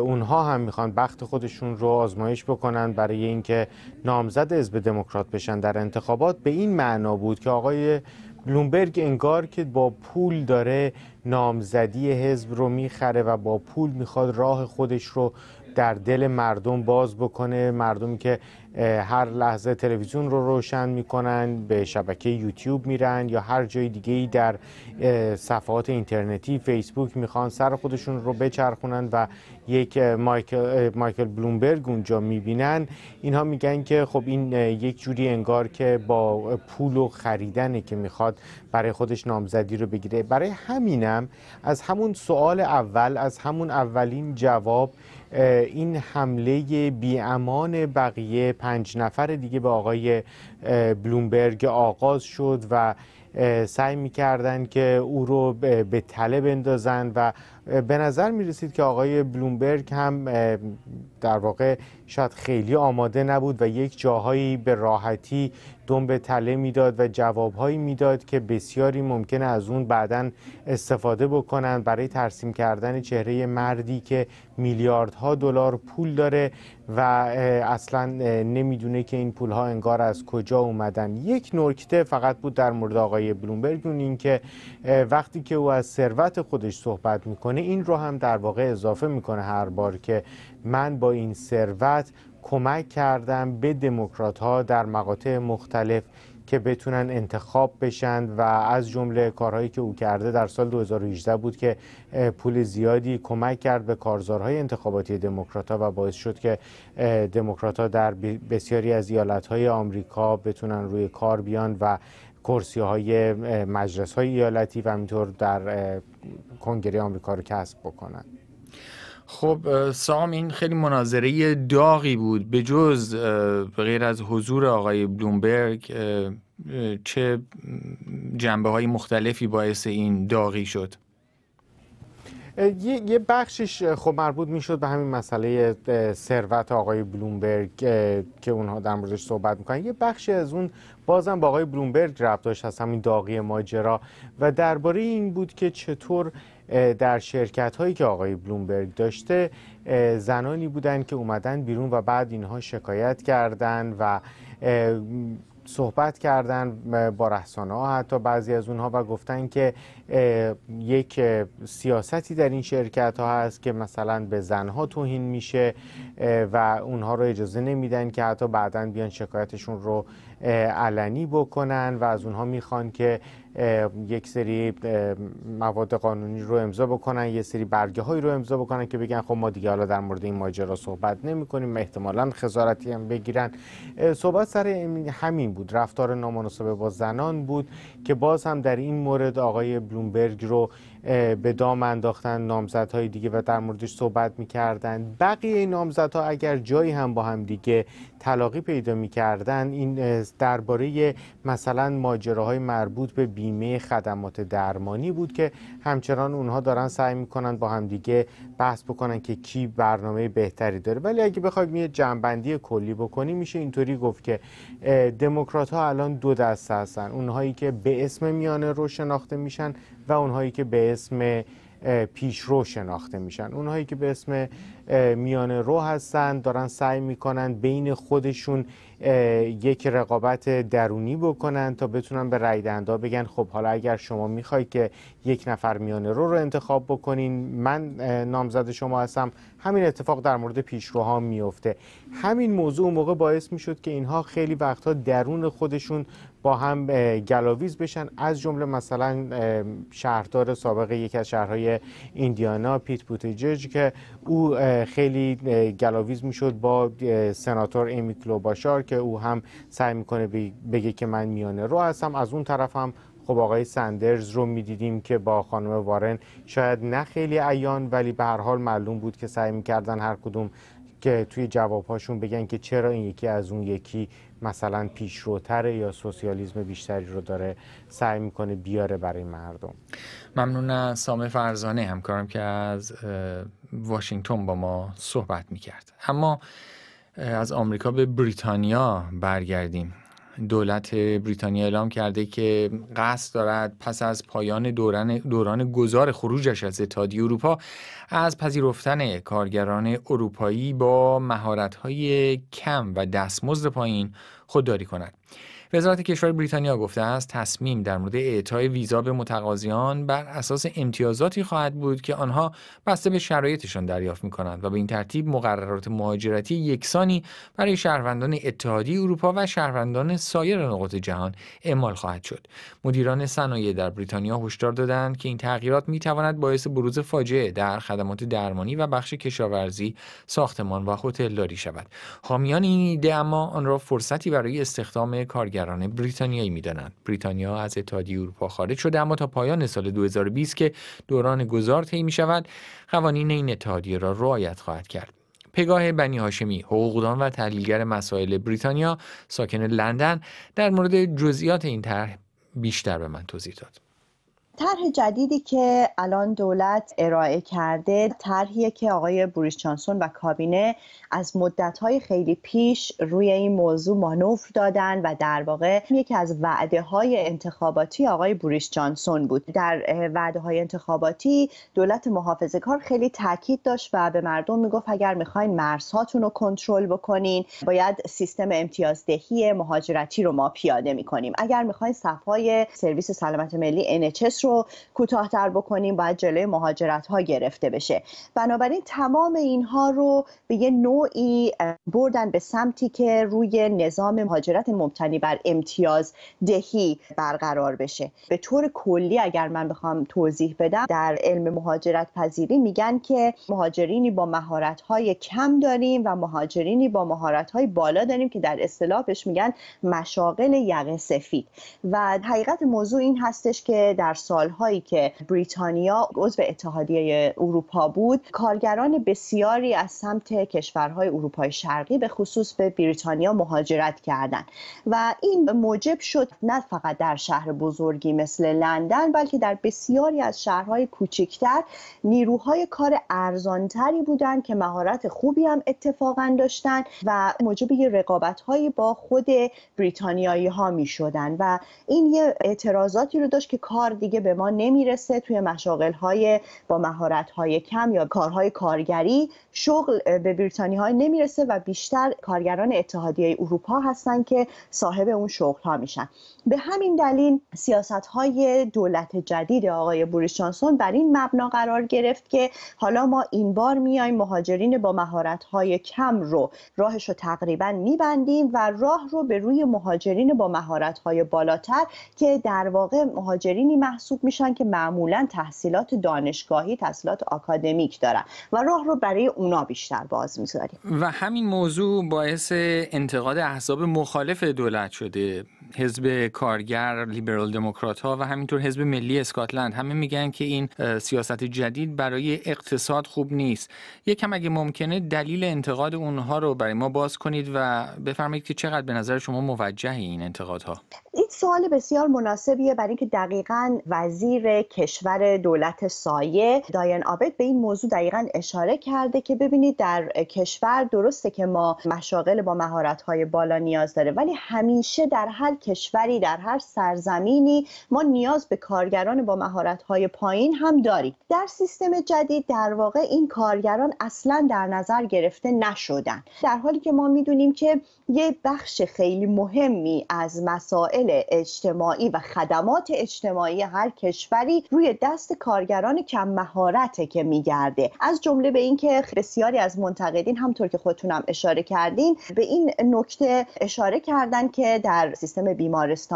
اونها هم میخوان بخت خودشون رو آزمایش بکنن برای اینکه نامزد حزب دموکرات بشن در انتخابات به این معنا بود که آقای بلومبرگ انگار که با پول داره نامزدی حزب رو میخره و با پول میخواد راه خودش رو در دل مردم باز بکنه مردمی که هر لحظه تلویزیون رو روشن میکنن به شبکه یوتیوب میرن یا هر جای دیگه ای در صفحات اینترنتی فیسبوک میخوان سر خودشون رو بچرخونن و یک مایکل, مایکل بلومبرگ اونجا میبینن اینها میگن که خب این یک جوری انگار که با پول و خریدنه که میخواد برای خودش نامزدی رو بگیره برای همینم از همون سوال اول از همون اولین جواب این حمله بیامان بقیه پنج نفر دیگه به آقای بلومبرگ آغاز شد و سعی می کردن که او رو به تله بندازن و به نظر می رسید که آقای بلومبرگ هم در واقع شاید خیلی آماده نبود و یک جاهایی به راحتی دم به تله میداد و جوابهایی میداد که بسیاری ممکنه از اون بعدا استفاده بکنن برای ترسیم کردن چهره مردی که میلیاردها دلار پول داره و اصلا نمیدونه که این پولها انگار از کجا اومدن یک نکته فقط بود در مورد آقای بلومبرگ اون این که وقتی که او از ثروت خودش صحبت میکنه یعنی این رو هم در واقع اضافه میکنه هر بار که من با این ثروت کمک کردم به دموکرات ها در مقاطع مختلف که بتونن انتخاب بشند و از جمله کارهایی که او کرده در سال 2018 بود که پول زیادی کمک کرد به کارزارهای انتخاباتی دموکرات و باعث شد که دموکرات در بسیاری از ایالت های آمریکا بتونن روی کار بیان و کرسی های مجلس های ایالتی و همینطور در کنگره آمریکا رو کسب بکنن خب سام این خیلی مناظره داغی بود به جز غیر از حضور آقای بلومبرگ چه جنبه های مختلفی باعث این داغی شد یه بخشش خب مربوط میشد به همین مسئله ثروت آقای بلومبرگ که اونها در موردش صحبت میکنن یه بخشی از اون بازم با آقای بلومبرگ ربط داشت از همین داغی ماجرا و درباره این بود که چطور در شرکت هایی که آقای بلومبرگ داشته زنانی بودند که اومدن بیرون و بعد اینها شکایت کردند و صحبت کردن با رحسانه ها حتی بعضی از اونها و گفتن که یک سیاستی در این شرکت ها هست که مثلا به زنها توهین میشه و اونها رو اجازه نمیدن که حتی بعدا بیان شکایتشون رو علنی بکنن و از اونها میخوان که یک سری مواد قانونی رو امضا بکنن یه سری برگه هایی رو امضا بکنن که بگن خب ما دیگه حالا در مورد این ماجرا صحبت نمی کنیم احتمالا خزارتی هم بگیرن صحبت سر همین بود رفتار نامناسب با زنان بود که باز هم در این مورد آقای بلومبرگ رو به دام انداختن نامزدهای دیگه و در موردش صحبت میکردن بقیه نامزدها اگر جایی هم با هم دیگه تلاقی پیدا میکردن این درباره مثلا ماجراهای مربوط به بیمه خدمات درمانی بود که همچنان اونها دارن سعی میکنن با هم دیگه بحث بکنن که کی برنامه بهتری داره ولی اگه بخوایم یه جنبندی کلی بکنیم میشه اینطوری گفت که دموکرات ها الان دو دسته هستن اونهایی که به اسم میانه رو شناخته میشن و اونهایی که به اسم پیشرو شناخته میشن اونهایی که به اسم میانه رو هستن دارن سعی میکنن بین خودشون یک رقابت درونی بکنن تا بتونن به رای بگن خب حالا اگر شما میخوای که یک نفر میانه رو رو انتخاب بکنین من نامزد شما هستم همین اتفاق در مورد پیشروها میفته همین موضوع موقع باعث میشد که اینها خیلی وقتها درون خودشون با هم گلاویز بشن از جمله مثلا شهردار سابق یکی از شهرهای ایندیانا پیت بوتیجج که او خیلی گلاویز میشد با سناتور امی کلوباشار که او هم سعی میکنه بگه که من میانه رو هستم از اون طرف هم خب آقای سندرز رو میدیدیم که با خانم وارن شاید نه خیلی ایان ولی به هر حال معلوم بود که سعی میکردن هر کدوم که توی جوابهاشون بگن که چرا این یکی از اون یکی مثلا پیشروتر یا سوسیالیزم بیشتری رو داره سعی میکنه بیاره برای مردم ممنون از سامه فرزانه همکارم که از واشنگتن با ما صحبت میکرد اما از آمریکا به بریتانیا برگردیم دولت بریتانیا اعلام کرده که قصد دارد پس از پایان دوران, دوران گذار خروجش از اتحادیه اروپا از پذیرفتن کارگران اروپایی با مهارت‌های کم و دستمزد پایین خودداری کند. وزارت کشور بریتانیا گفته است تصمیم در مورد اعطای ویزا به متقاضیان بر اساس امتیازاتی خواهد بود که آنها بسته به شرایطشان دریافت می کنند و به این ترتیب مقررات مهاجرتی یکسانی برای شهروندان اتحادیه اروپا و شهروندان سایر نقاط جهان اعمال خواهد شد مدیران صنایع در بریتانیا هشدار دادند که این تغییرات می تواند باعث بروز فاجعه در خدمات درمانی و بخش کشاورزی ساختمان و هتلداری شود حامیان این ایده اما آن را فرصتی برای استخدام کارگر کارگران بریتانیایی میدانند بریتانیا از اتحادیه اروپا خارج شده اما تا پایان سال 2020 که دوران گذار طی می شود قوانین این اتحادیه را رعایت خواهد کرد پگاه بنی هاشمی حقوقدان و تحلیلگر مسائل بریتانیا ساکن لندن در مورد جزئیات این طرح بیشتر به من توضیح داد طرح جدیدی که الان دولت ارائه کرده طرحیه که آقای بوریس جانسون و کابینه از مدتهای خیلی پیش روی این موضوع مانور دادن و در واقع یکی از وعده های انتخاباتی آقای بوریس جانسون بود در وعده های انتخاباتی دولت محافظه کار خیلی تاکید داشت و به مردم میگفت اگر میخواین مرزهاتون رو کنترل بکنین باید سیستم امتیازدهی مهاجرتی رو ما پیاده میکنیم اگر میخواین صفهای سرویس سلامت ملی NHS رو رو کوتاهتر بکنیم باید جلوی مهاجرت ها گرفته بشه بنابراین تمام اینها رو به یه نوعی بردن به سمتی که روی نظام مهاجرت مبتنی بر امتیاز دهی برقرار بشه به طور کلی اگر من بخوام توضیح بدم در علم مهاجرت پذیری میگن که مهاجرینی با مهارت های کم داریم و مهاجرینی با مهارت های بالا داریم که در اصطلاحش میگن مشاغل یقه سفید و حقیقت موضوع این هستش که در سالهایی که بریتانیا عضو اتحادیه اروپا بود کارگران بسیاری از سمت کشورهای اروپای شرقی به خصوص به بریتانیا مهاجرت کردند و این موجب شد نه فقط در شهر بزرگی مثل لندن بلکه در بسیاری از شهرهای کوچکتر نیروهای کار ارزانتری بودند که مهارت خوبی هم اتفاقا داشتند و موجب یه رقابت با خود بریتانیایی ها می شدن و این یه اعتراضاتی رو داشت که کار دیگه به ما نمیرسه توی مشاغل های با مهارت های کم یا کارهای کارگری شغل به بریتانی های نمیرسه و بیشتر کارگران اتحادیه اروپا هستن که صاحب اون شغل ها میشن به همین دلیل سیاست های دولت جدید آقای بوریس جانسون بر این مبنا قرار گرفت که حالا ما این بار میایم مهاجرین با مهارت های کم رو راهش رو تقریبا میبندیم و راه رو به روی مهاجرین با مهارت های بالاتر که در واقع مهاجرینی محسوب میشن که معمولا تحصیلات دانشگاهی تحصیلات آکادمیک دارن و راه رو برای اونا بیشتر باز میذاریم و همین موضوع باعث انتقاد احزاب مخالف دولت شده حزب کارگر لیبرال دموکرات ها و همینطور حزب ملی اسکاتلند همه میگن که این سیاست جدید برای اقتصاد خوب نیست یکم اگه ممکنه دلیل انتقاد اونها رو برای ما باز کنید و بفرمایید که چقدر به نظر شما موجه این انتقادها این سوال بسیار مناسبیه برای اینکه دقیقا وزیر کشور دولت سایه داین آبد به این موضوع دقیقا اشاره کرده که ببینید در کشور درسته که ما مشاغل با مهارت های بالا نیاز داره ولی همیشه در هر کشوری در هر سرزمینی ما نیاز به کارگران با مهارت‌های پایین هم داریم در سیستم جدید در واقع این کارگران اصلا در نظر گرفته نشدن در حالی که ما میدونیم که یه بخش خیلی مهمی از مسائل اجتماعی و خدمات اجتماعی هر کشوری روی دست کارگران کم مهارته که میگرده از جمله به اینکه بسیاری از منتقدین همطور که خودتونم اشاره کردین به این نکته اشاره کردن که در سیستم بیمارستان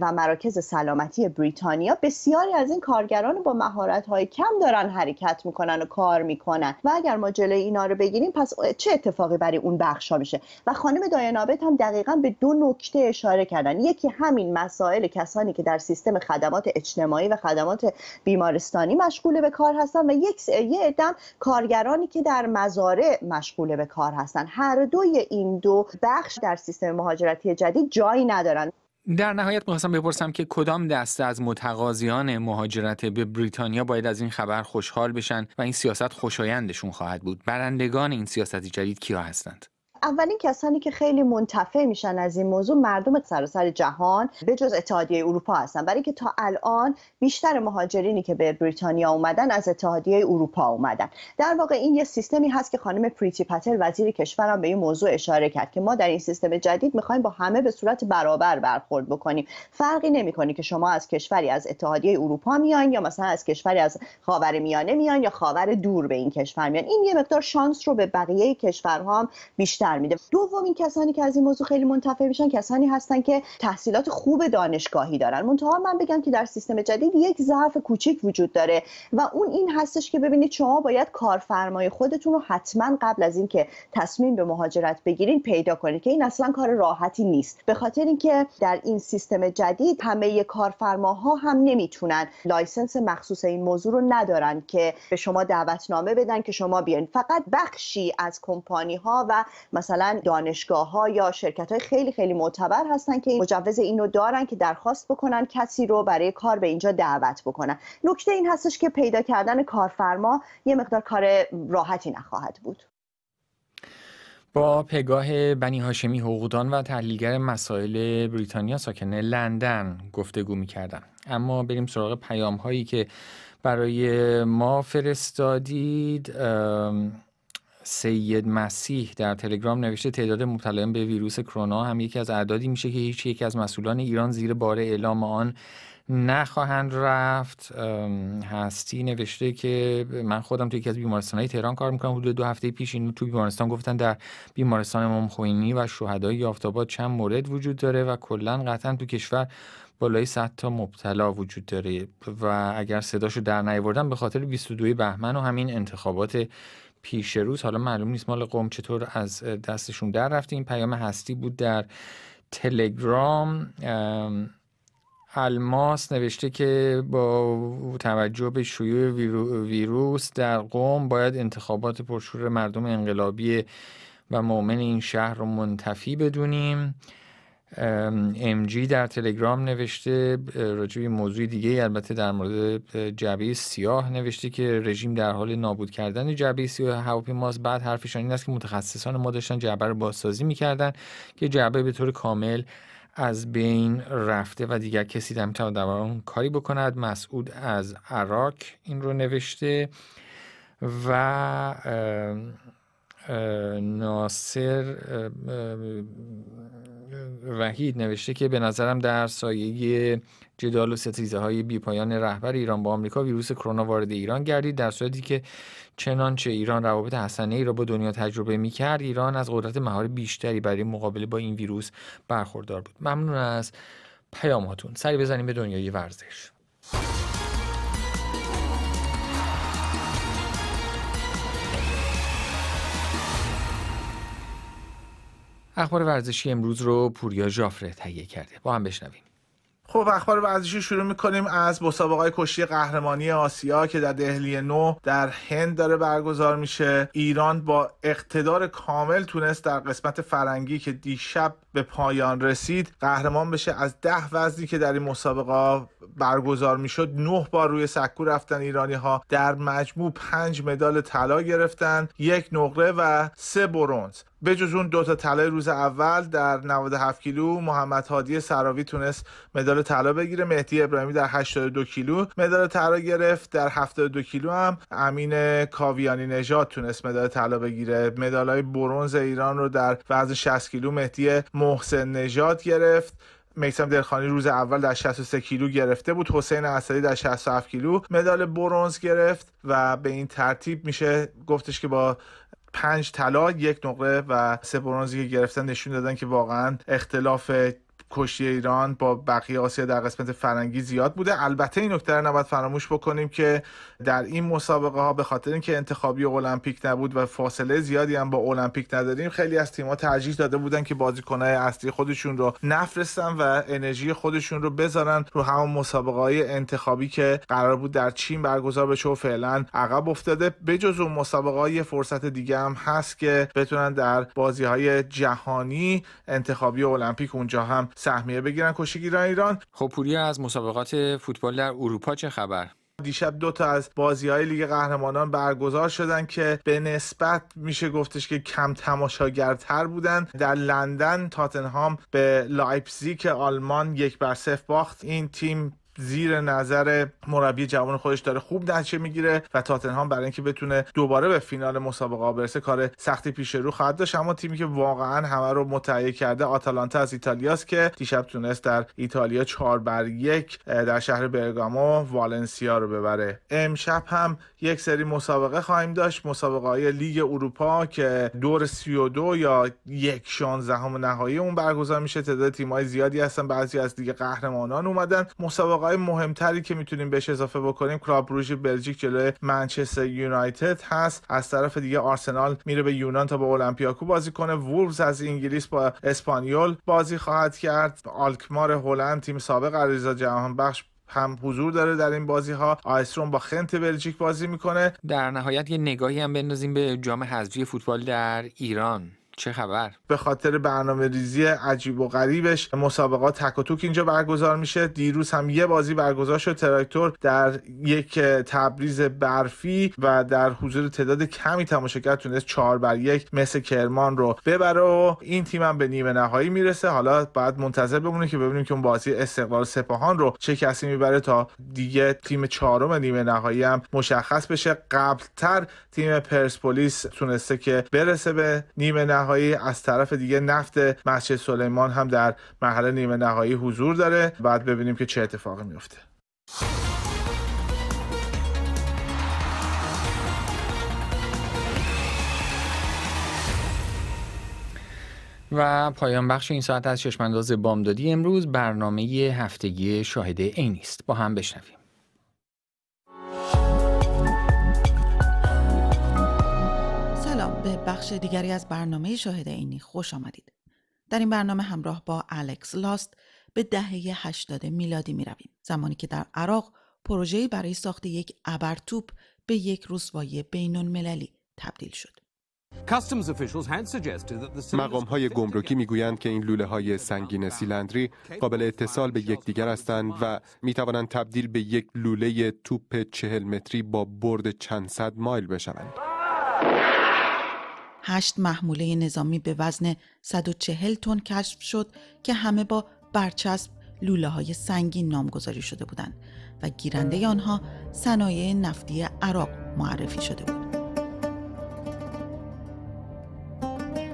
و مراکز سلامتی بریتانیا بسیاری از این کارگران با مهارت های کم دارن حرکت میکنن و کار میکنن و اگر ما جلوی اینا رو بگیریم پس چه اتفاقی برای اون ها میشه و خانم داینابت هم دقیقا به دو نکته اشاره کردن یکی همین مسائل کسانی که در سیستم خدمات اجتماعی و خدمات بیمارستانی مشغول به کار هستن و یک یه عدم کارگرانی که در مزارع مشغول به کار هستن هر دوی این دو بخش در سیستم مهاجرتی جدید جایی ندارن در نهایت میخواستم بپرسم که کدام دسته از متقاضیان مهاجرت به بریتانیا باید از این خبر خوشحال بشن و این سیاست خوشایندشون خواهد بود برندگان این سیاست جدید کیا هستند اولین کسانی که خیلی منتفع میشن از این موضوع مردم سراسر جهان به جز اتحادیه اروپا هستن برای که تا الان بیشتر مهاجرینی که به بریتانیا اومدن از اتحادیه اروپا اومدن در واقع این یه سیستمی هست که خانم پریتی پتل وزیر کشورم به این موضوع اشاره کرد که ما در این سیستم جدید میخوایم با همه به صورت برابر برخورد بکنیم فرقی نمیکنه که شما از کشوری از اتحادیه اروپا میان یا مثلا از کشوری از خاور میانه میان یا خاور دور به این کشور میان این یه مقدار شانس رو به بقیه کشورها بیشتر برمیده میده این کسانی که از این موضوع خیلی منتفع میشن کسانی هستن که تحصیلات خوب دانشگاهی دارن منتها من بگم که در سیستم جدید یک ضعف کوچک وجود داره و اون این هستش که ببینید شما باید کارفرمای خودتون رو حتما قبل از اینکه تصمیم به مهاجرت بگیرین پیدا کنید که این اصلا کار راحتی نیست به خاطر اینکه در این سیستم جدید همه کارفرماها هم نمیتونن لایسنس مخصوص این موضوع رو ندارن که به شما دعوتنامه بدن که شما بیاین فقط بخشی از کمپانی ها و مثلا دانشگاه ها یا شرکت های خیلی خیلی معتبر هستن که مجوز اینو دارن که درخواست بکنن کسی رو برای کار به اینجا دعوت بکنن نکته این هستش که پیدا کردن کارفرما یه مقدار کار راحتی نخواهد بود با پگاه بنی هاشمی حقوقدان و تحلیلگر مسائل بریتانیا ساکن لندن گفتگو می اما بریم سراغ پیام هایی که برای ما فرستادید سید مسیح در تلگرام نوشته تعداد مبتلایان به ویروس کرونا هم یکی از اعدادی میشه که هیچ یکی از مسئولان ایران زیر بار اعلام آن نخواهند رفت هستی نوشته که من خودم توی یکی از بیمارستانهای های تهران کار میکنم حدود دو هفته پیش این تو بیمارستان گفتن در بیمارستان امام خوینی و شهدای یافتاباد چند مورد وجود داره و کلا قطعا تو کشور بالای 100 تا مبتلا وجود داره و اگر صداشو در نیوردن به خاطر 22 بهمن و همین انتخابات پیش روز حالا معلوم نیست مال قوم چطور از دستشون در رفته این پیام هستی بود در تلگرام الماس نوشته که با توجه به شیوع ویروس در قوم باید انتخابات پرشور مردم انقلابی و مؤمن این شهر رو منتفی بدونیم ام جی در تلگرام نوشته راجع موضوع دیگه البته در مورد جعبه سیاه نوشته که رژیم در حال نابود کردن جبهه سیاه ماست بعد حرفشان این است که متخصصان ما داشتن جعبه رو بازسازی میکردن که جعبه به طور کامل از بین رفته و دیگر کسی در میتواند در آن کاری بکند مسعود از عراق این رو نوشته و ناصر وحید نوشته که به نظرم در سایه جدال و ستیزه های بیپایان رهبر ایران با آمریکا ویروس کرونا وارد ایران گردید در صورتی که چنانچه ایران روابط حسنه ای را با دنیا تجربه می کرد ایران از قدرت مهار بیشتری برای مقابله با این ویروس برخوردار بود ممنون از هاتون سری بزنیم به دنیای ورزش اخبار ورزشی امروز رو پوریا جافره تهیه کرده با هم بشنویم خب اخبار ورزشی شروع میکنیم از مسابقه کشتی قهرمانی آسیا که در دهلی نو در هند داره برگزار میشه ایران با اقتدار کامل تونست در قسمت فرنگی که دیشب به پایان رسید قهرمان بشه از ده وزنی که در این مسابقه برگزار میشد نه بار روی سکو رفتن ایرانی ها در مجموع پنج مدال طلا گرفتن یک نقره و سه برونز به جز اون دو تا طلای روز اول در 97 کیلو محمد هادی سراوی تونست مدال طلا بگیره مهدی ابراهیمی در 82 کیلو مدال طلا گرفت در 72 کیلو هم امین کاویانی نژاد تونست مدال طلا بگیره مدال های برونز ایران رو در وزن 60 کیلو مهدی محسن نژاد گرفت میسم درخانی روز اول در 63 کیلو گرفته بود حسین اسدی در 67 کیلو مدال برونز گرفت و به این ترتیب میشه گفتش که با پنج طلا یک نقره و سه برونزی که گرفتن نشون دادن که واقعا اختلاف کشتی ایران با بقیه آسیا در قسمت فرنگی زیاد بوده البته این نکته رو نباید فراموش بکنیم که در این مسابقه ها به خاطر اینکه انتخابی المپیک نبود و فاصله زیادی هم با المپیک نداریم خیلی از تیم‌ها ترجیح داده بودن که بازیکن‌های اصلی خودشون رو نفرستن و انرژی خودشون رو بذارن رو همون مسابقه های انتخابی که قرار بود در چین برگزار بشه و فعلا عقب افتاده بجز اون مسابقه های فرصت دیگه هم هست که بتونن در بازی های جهانی انتخابی المپیک اونجا هم سهمیه بگیرن کشتیگیران ایران خب از مسابقات فوتبال در اروپا چه خبر دیشب دو تا از بازی های لیگ قهرمانان برگزار شدن که به نسبت میشه گفتش که کم تماشاگرتر بودن در لندن تاتنهام به لایپزیگ آلمان یک بر صفر باخت این تیم زیر نظر مربی جوان خودش داره خوب نتیجه میگیره و تاتنهام برای اینکه بتونه دوباره به فینال مسابقه برسه کار سختی پیش رو خواهد داشت اما تیمی که واقعا همه رو متعیه کرده آتالانتا از ایتالیاست که دیشب تونست در ایتالیا 4 بر یک در شهر برگامو والنسیا رو ببره امشب هم یک سری مسابقه خواهیم داشت مسابقه های لیگ اروپا که دور 32 یا یک 16 هم نهایی اون برگزار میشه تعداد های زیادی هستن بعضی از دیگه قهرمانان اومدن مسابقه های مهمتری که میتونیم بهش اضافه بکنیم کلاب روژ بلژیک جلوی منچستر یونایتد هست از طرف دیگه آرسنال میره به یونان تا با اولمپیاکو بازی کنه وولفز از انگلیس با اسپانیول بازی خواهد کرد آلکمار هلند تیم سابق جهان بخش هم حضور داره در این بازی ها آیسترون با خنت بلژیک بازی میکنه در نهایت یه نگاهی هم بندازیم به جام حذفی فوتبال در ایران چه خبر به خاطر برنامه ریزی عجیب و غریبش مسابقات تک و توک اینجا برگزار میشه دیروز هم یه بازی برگزار شد تراکتور در یک تبریز برفی و در حضور تعداد کمی تماشاگر تونست چهار بر یک مثل کرمان رو ببره و این تیم هم به نیمه نهایی میرسه حالا باید منتظر بمونه که ببینیم که اون بازی استقلال سپاهان رو چه کسی میبره تا دیگه تیم چهارم نیمه نهایی هم مشخص بشه قبلتر تیم پرسپولیس تونسته که برسه به نیمه نهایی از طرف دیگه نفت مسجد سلیمان هم در مرحله نیمه نهایی حضور داره بعد ببینیم که چه اتفاقی میفته و پایان بخش این ساعت از چشمانداز بامدادی امروز برنامه هفتگی شاهد عینی است با هم بشنویم به بخش دیگری از برنامه شاهد اینی خوش آمدید. در این برنامه همراه با الکس لاست به دهه 80 میلادی می رویم. زمانی که در عراق پروژه‌ای برای ساخت یک ابرتوپ به یک رسوایی مللی تبدیل شد. مقام های گمرکی میگویند که این لوله های سنگین سیلندری قابل اتصال به یکدیگر هستند و می توانند تبدیل به یک لوله توپ چهل متری با برد چند صد مایل بشوند. هشت محموله نظامی به وزن 140 تن کشف شد که همه با برچسب لوله های سنگین نامگذاری شده بودند و گیرنده آنها صنایع نفتی عراق معرفی شده بود.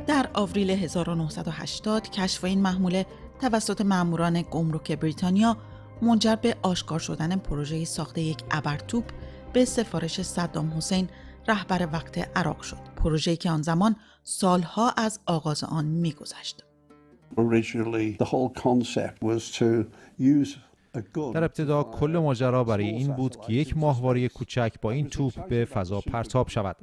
در آوریل 1980 کشف این محموله توسط ماموران گمرک بریتانیا منجر به آشکار شدن پروژه ساخت یک ابرتوپ به سفارش صدام حسین رهبر وقت عراق شد پروژه‌ای که آن زمان سالها از آغاز آن می‌گذشت. در ابتدا کل ماجرا برای این بود که یک ماهواره کوچک با این توپ به فضا پرتاب شود.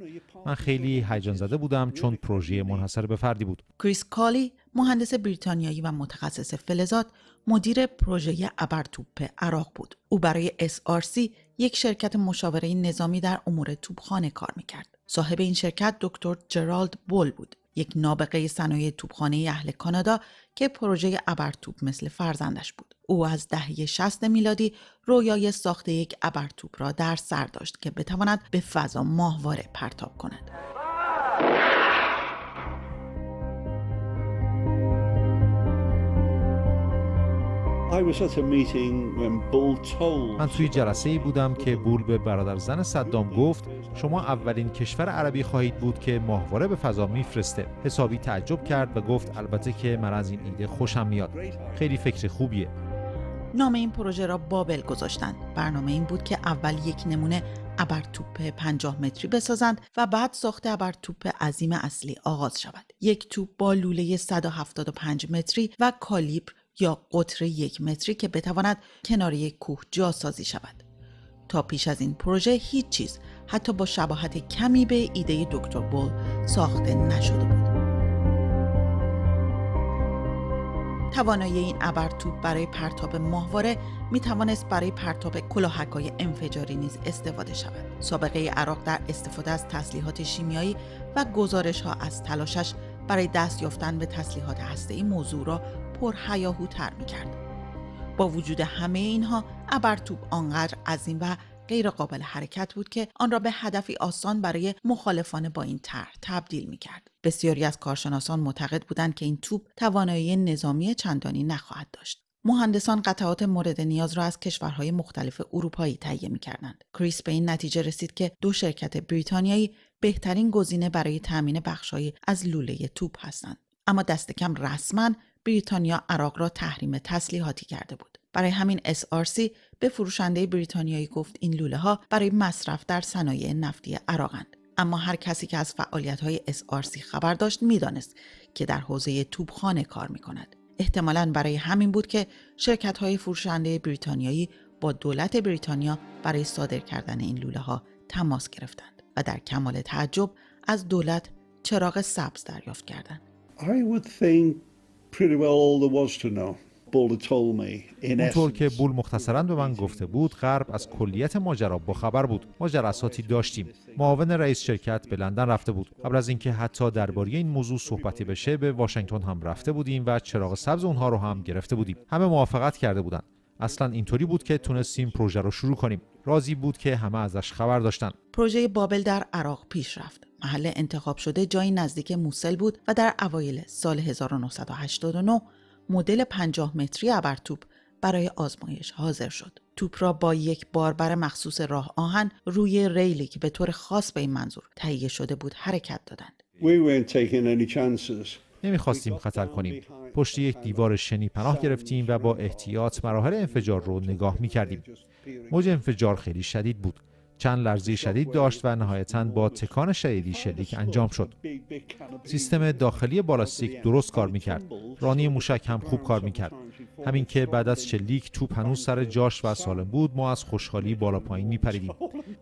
من خیلی هیجان زده بودم چون پروژه منحصر به فردی بود. کریس کالی، مهندس بریتانیایی و متخصص فلزات، مدیر پروژه توپ عراق بود. او برای SRC یک شرکت مشاوره نظامی در امور توپخانه کار میکرد. صاحب این شرکت دکتر جرالد بول بود یک نابغه صنایع توپخانه اهل کانادا که پروژه ابرتوپ مثل فرزندش بود او از دهه 60 میلادی رویای ساخت یک ابرتوپ را در سر داشت که بتواند به فضا ماهواره پرتاب کند من توی جلسه ای بودم که بول به برادر زن صدام گفت شما اولین کشور عربی خواهید بود که ماهواره به فضا میفرسته حسابی تعجب کرد و گفت البته که من از این ایده خوشم میاد خیلی فکر خوبیه نام این پروژه را بابل گذاشتند برنامه این بود که اول یک نمونه ابرتوپ 50 متری بسازند و بعد ساخت ابرتوپ عظیم اصلی آغاز شود یک توپ با لوله 175 متری و کالیبر یا قطر یک متری که بتواند کنار یک کوه سازی شود تا پیش از این پروژه هیچ چیز حتی با شباهت کمی به ایده دکتر بول ساخته نشده بود توانایی این ابرتوب برای پرتاب ماهواره می توانست برای پرتاب های انفجاری نیز استفاده شود. سابقه عراق در استفاده از تسلیحات شیمیایی و گزارش ها از تلاشش برای دست یافتن به تسلیحات هسته‌ای موضوع را می میکرد با وجود همه اینها ابرتوب آنقدر این و غیر قابل حرکت بود که آن را به هدفی آسان برای مخالفان با این طرح تبدیل می کرد. بسیاری از کارشناسان معتقد بودند که این توپ توانایی نظامی چندانی نخواهد داشت. مهندسان قطعات مورد نیاز را از کشورهای مختلف اروپایی تهیه میکردند کریس به این نتیجه رسید که دو شرکت بریتانیایی بهترین گزینه برای تامین بخشهایی از لوله توپ هستند اما دست کم رسما بریتانیا عراق را تحریم تسلیحاتی کرده بود. برای همین SRC به فروشنده بریتانیایی گفت این لوله ها برای مصرف در صنایع نفتی عراقند. اما هر کسی که از فعالیت های SRC خبر داشت میدانست که در حوزه توبخانه کار می کند. احتمالا برای همین بود که شرکت های فروشنده بریتانیایی با دولت بریتانیا برای صادر کردن این لوله ها تماس گرفتند و در کمال تعجب از دولت چراغ سبز دریافت کردند. would اونطور که بول مختصرا به من گفته بود غرب از کلیت ماجرا بخبر بود ما جلساتی داشتیم معاون رئیس شرکت به لندن رفته بود قبل از اینکه حتی درباره این موضوع صحبتی بشه به واشنگتن هم رفته بودیم و چراغ سبز اونها رو هم گرفته بودیم همه موافقت کرده بودند. اصلا اینطوری بود که تونستیم پروژه رو شروع کنیم راضی بود که همه ازش خبر داشتن پروژه بابل در عراق پیش رفت محل انتخاب شده جایی نزدیک موسل بود و در اوایل سال 1989 مدل 50 متری ابرتوپ برای آزمایش حاضر شد. توپ را با یک باربر مخصوص راه آهن روی ریلی که به طور خاص به این منظور تهیه شده بود حرکت دادند. نمیخواستیم خطر کنیم. پشت یک دیوار شنی پناه گرفتیم و با احتیاط مراحل انفجار رو نگاه میکردیم. موج انفجار خیلی شدید بود. چند لرزی شدید داشت و نهایتا با تکان شدیدی شلیک انجام شد. سیستم داخلی بالاستیک درست کار میکرد. رانی موشک هم خوب کار میکرد. همین که بعد از شلیک توپ هنوز سر جاش و سالم بود ما از خوشحالی بالا پایین میپریدیم.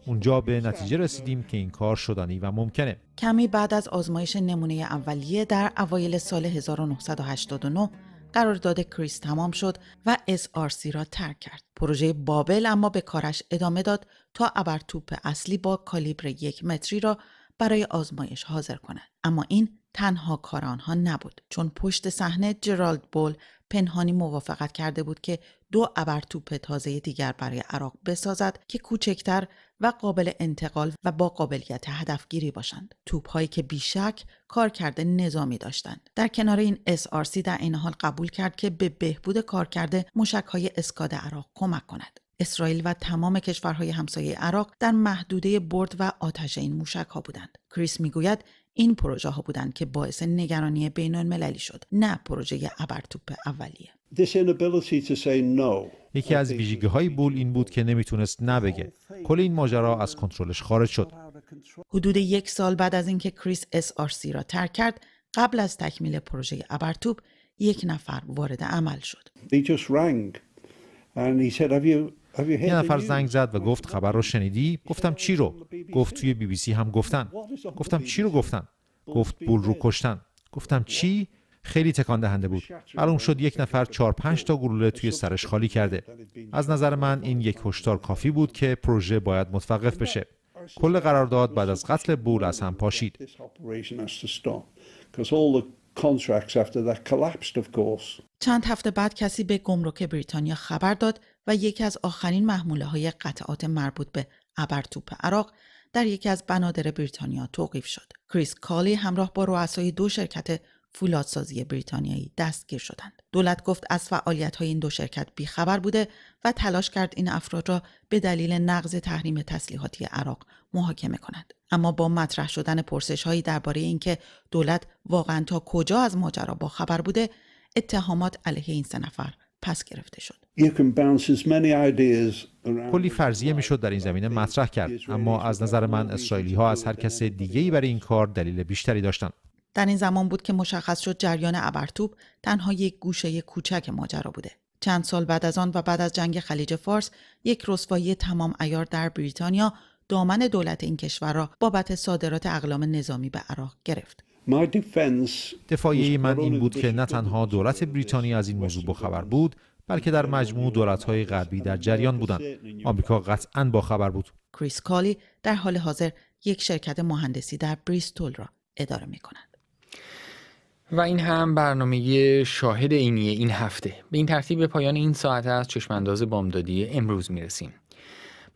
اونجا به نتیجه رسیدیم که این کار شدنی و ممکنه. کمی بعد از آزمایش نمونه اولیه در اوایل سال 1989 قرارداد کریس تمام شد و SRC را ترک کرد. پروژه بابل اما به کارش ادامه داد تا ابرتوپ اصلی با کالیبر یک متری را برای آزمایش حاضر کنند اما این تنها کار آنها نبود چون پشت صحنه جرالد بول پنهانی موافقت کرده بود که دو ابرتوپ تازه دیگر برای عراق بسازد که کوچکتر و قابل انتقال و با قابلیت هدفگیری باشند توپ هایی که بیشک کرده نظامی داشتند در کنار این SRC در این حال قبول کرد که به بهبود مشک های اسکاد عراق کمک کند اسرائیل و تمام کشورهای همسایه عراق در محدوده برد و آتش این موشک ها بودند. کریس میگوید این پروژه ها بودند که باعث نگرانی بین المللی شد نه پروژه ابرتوپ اولیه یکی از ویژگی های بول این بود که نمیتونست نبگه کل این ماجرا از کنترلش خارج شد حدود یک سال بعد از اینکه کریس SRC را ترک کرد قبل از تکمیل پروژه ابرتوپ یک نفر وارد عمل شد یه نفر زنگ زد و گفت خبر رو شنیدی گفتم چی رو گفت توی بی بی سی هم گفتن گفتم چی رو گفتن گفت بول رو کشتن گفتم چی خیلی تکان دهنده بود معلوم شد یک نفر چهار پنج تا گلوله توی سرش خالی کرده از نظر من این یک هشدار کافی بود که پروژه باید متوقف بشه کل قرارداد بعد از قتل بول از هم پاشید چند هفته بعد کسی به گمرک بریتانیا خبر داد و یکی از آخرین محموله های قطعات مربوط به ابرتوپ عراق در یکی از بنادر بریتانیا توقیف شد. کریس کالی همراه با رؤسای دو شرکت فولادسازی بریتانیایی دستگیر شدند. دولت گفت از فعالیت های این دو شرکت بیخبر بوده و تلاش کرد این افراد را به دلیل نقض تحریم تسلیحاتی عراق محاکمه کند. اما با مطرح شدن پرسش هایی درباره اینکه دولت واقعا تا کجا از ماجرا با خبر بوده اتهامات علیه این سه نفر پس گرفته شد کلی فرضیه میشد در این زمینه مطرح کرد اما از نظر من اسرائیلی ها از هر کس دیگه ای برای این کار دلیل بیشتری داشتند در این زمان بود که مشخص شد جریان ابرتوب تنها یک گوشه کوچک ماجرا بوده چند سال بعد از آن و بعد از جنگ خلیج فارس یک رسوایی تمام ایار در بریتانیا دامن دولت این کشور را بابت صادرات اقلام نظامی به عراق گرفت. دفاعی من این بود که نه تنها دولت بریتانیا از این موضوع بخبر بود بلکه در مجموع دولت‌های غربی در جریان بودند. آمریکا قطعا با خبر بود. کریس کالی در حال حاضر یک شرکت مهندسی در بریستول را اداره می کند. و این هم برنامه شاهد اینیه این هفته به این ترتیب به پایان این ساعت از چشمانداز بامدادی امروز میرسیم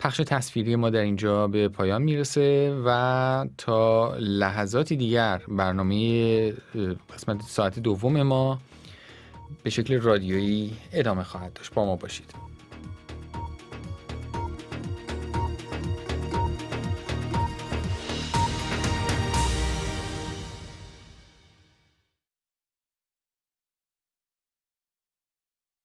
پخش تصویری ما در اینجا به پایان میرسه و تا لحظاتی دیگر برنامه قسمت ساعت دوم ما به شکل رادیویی ادامه خواهد داشت با ما باشید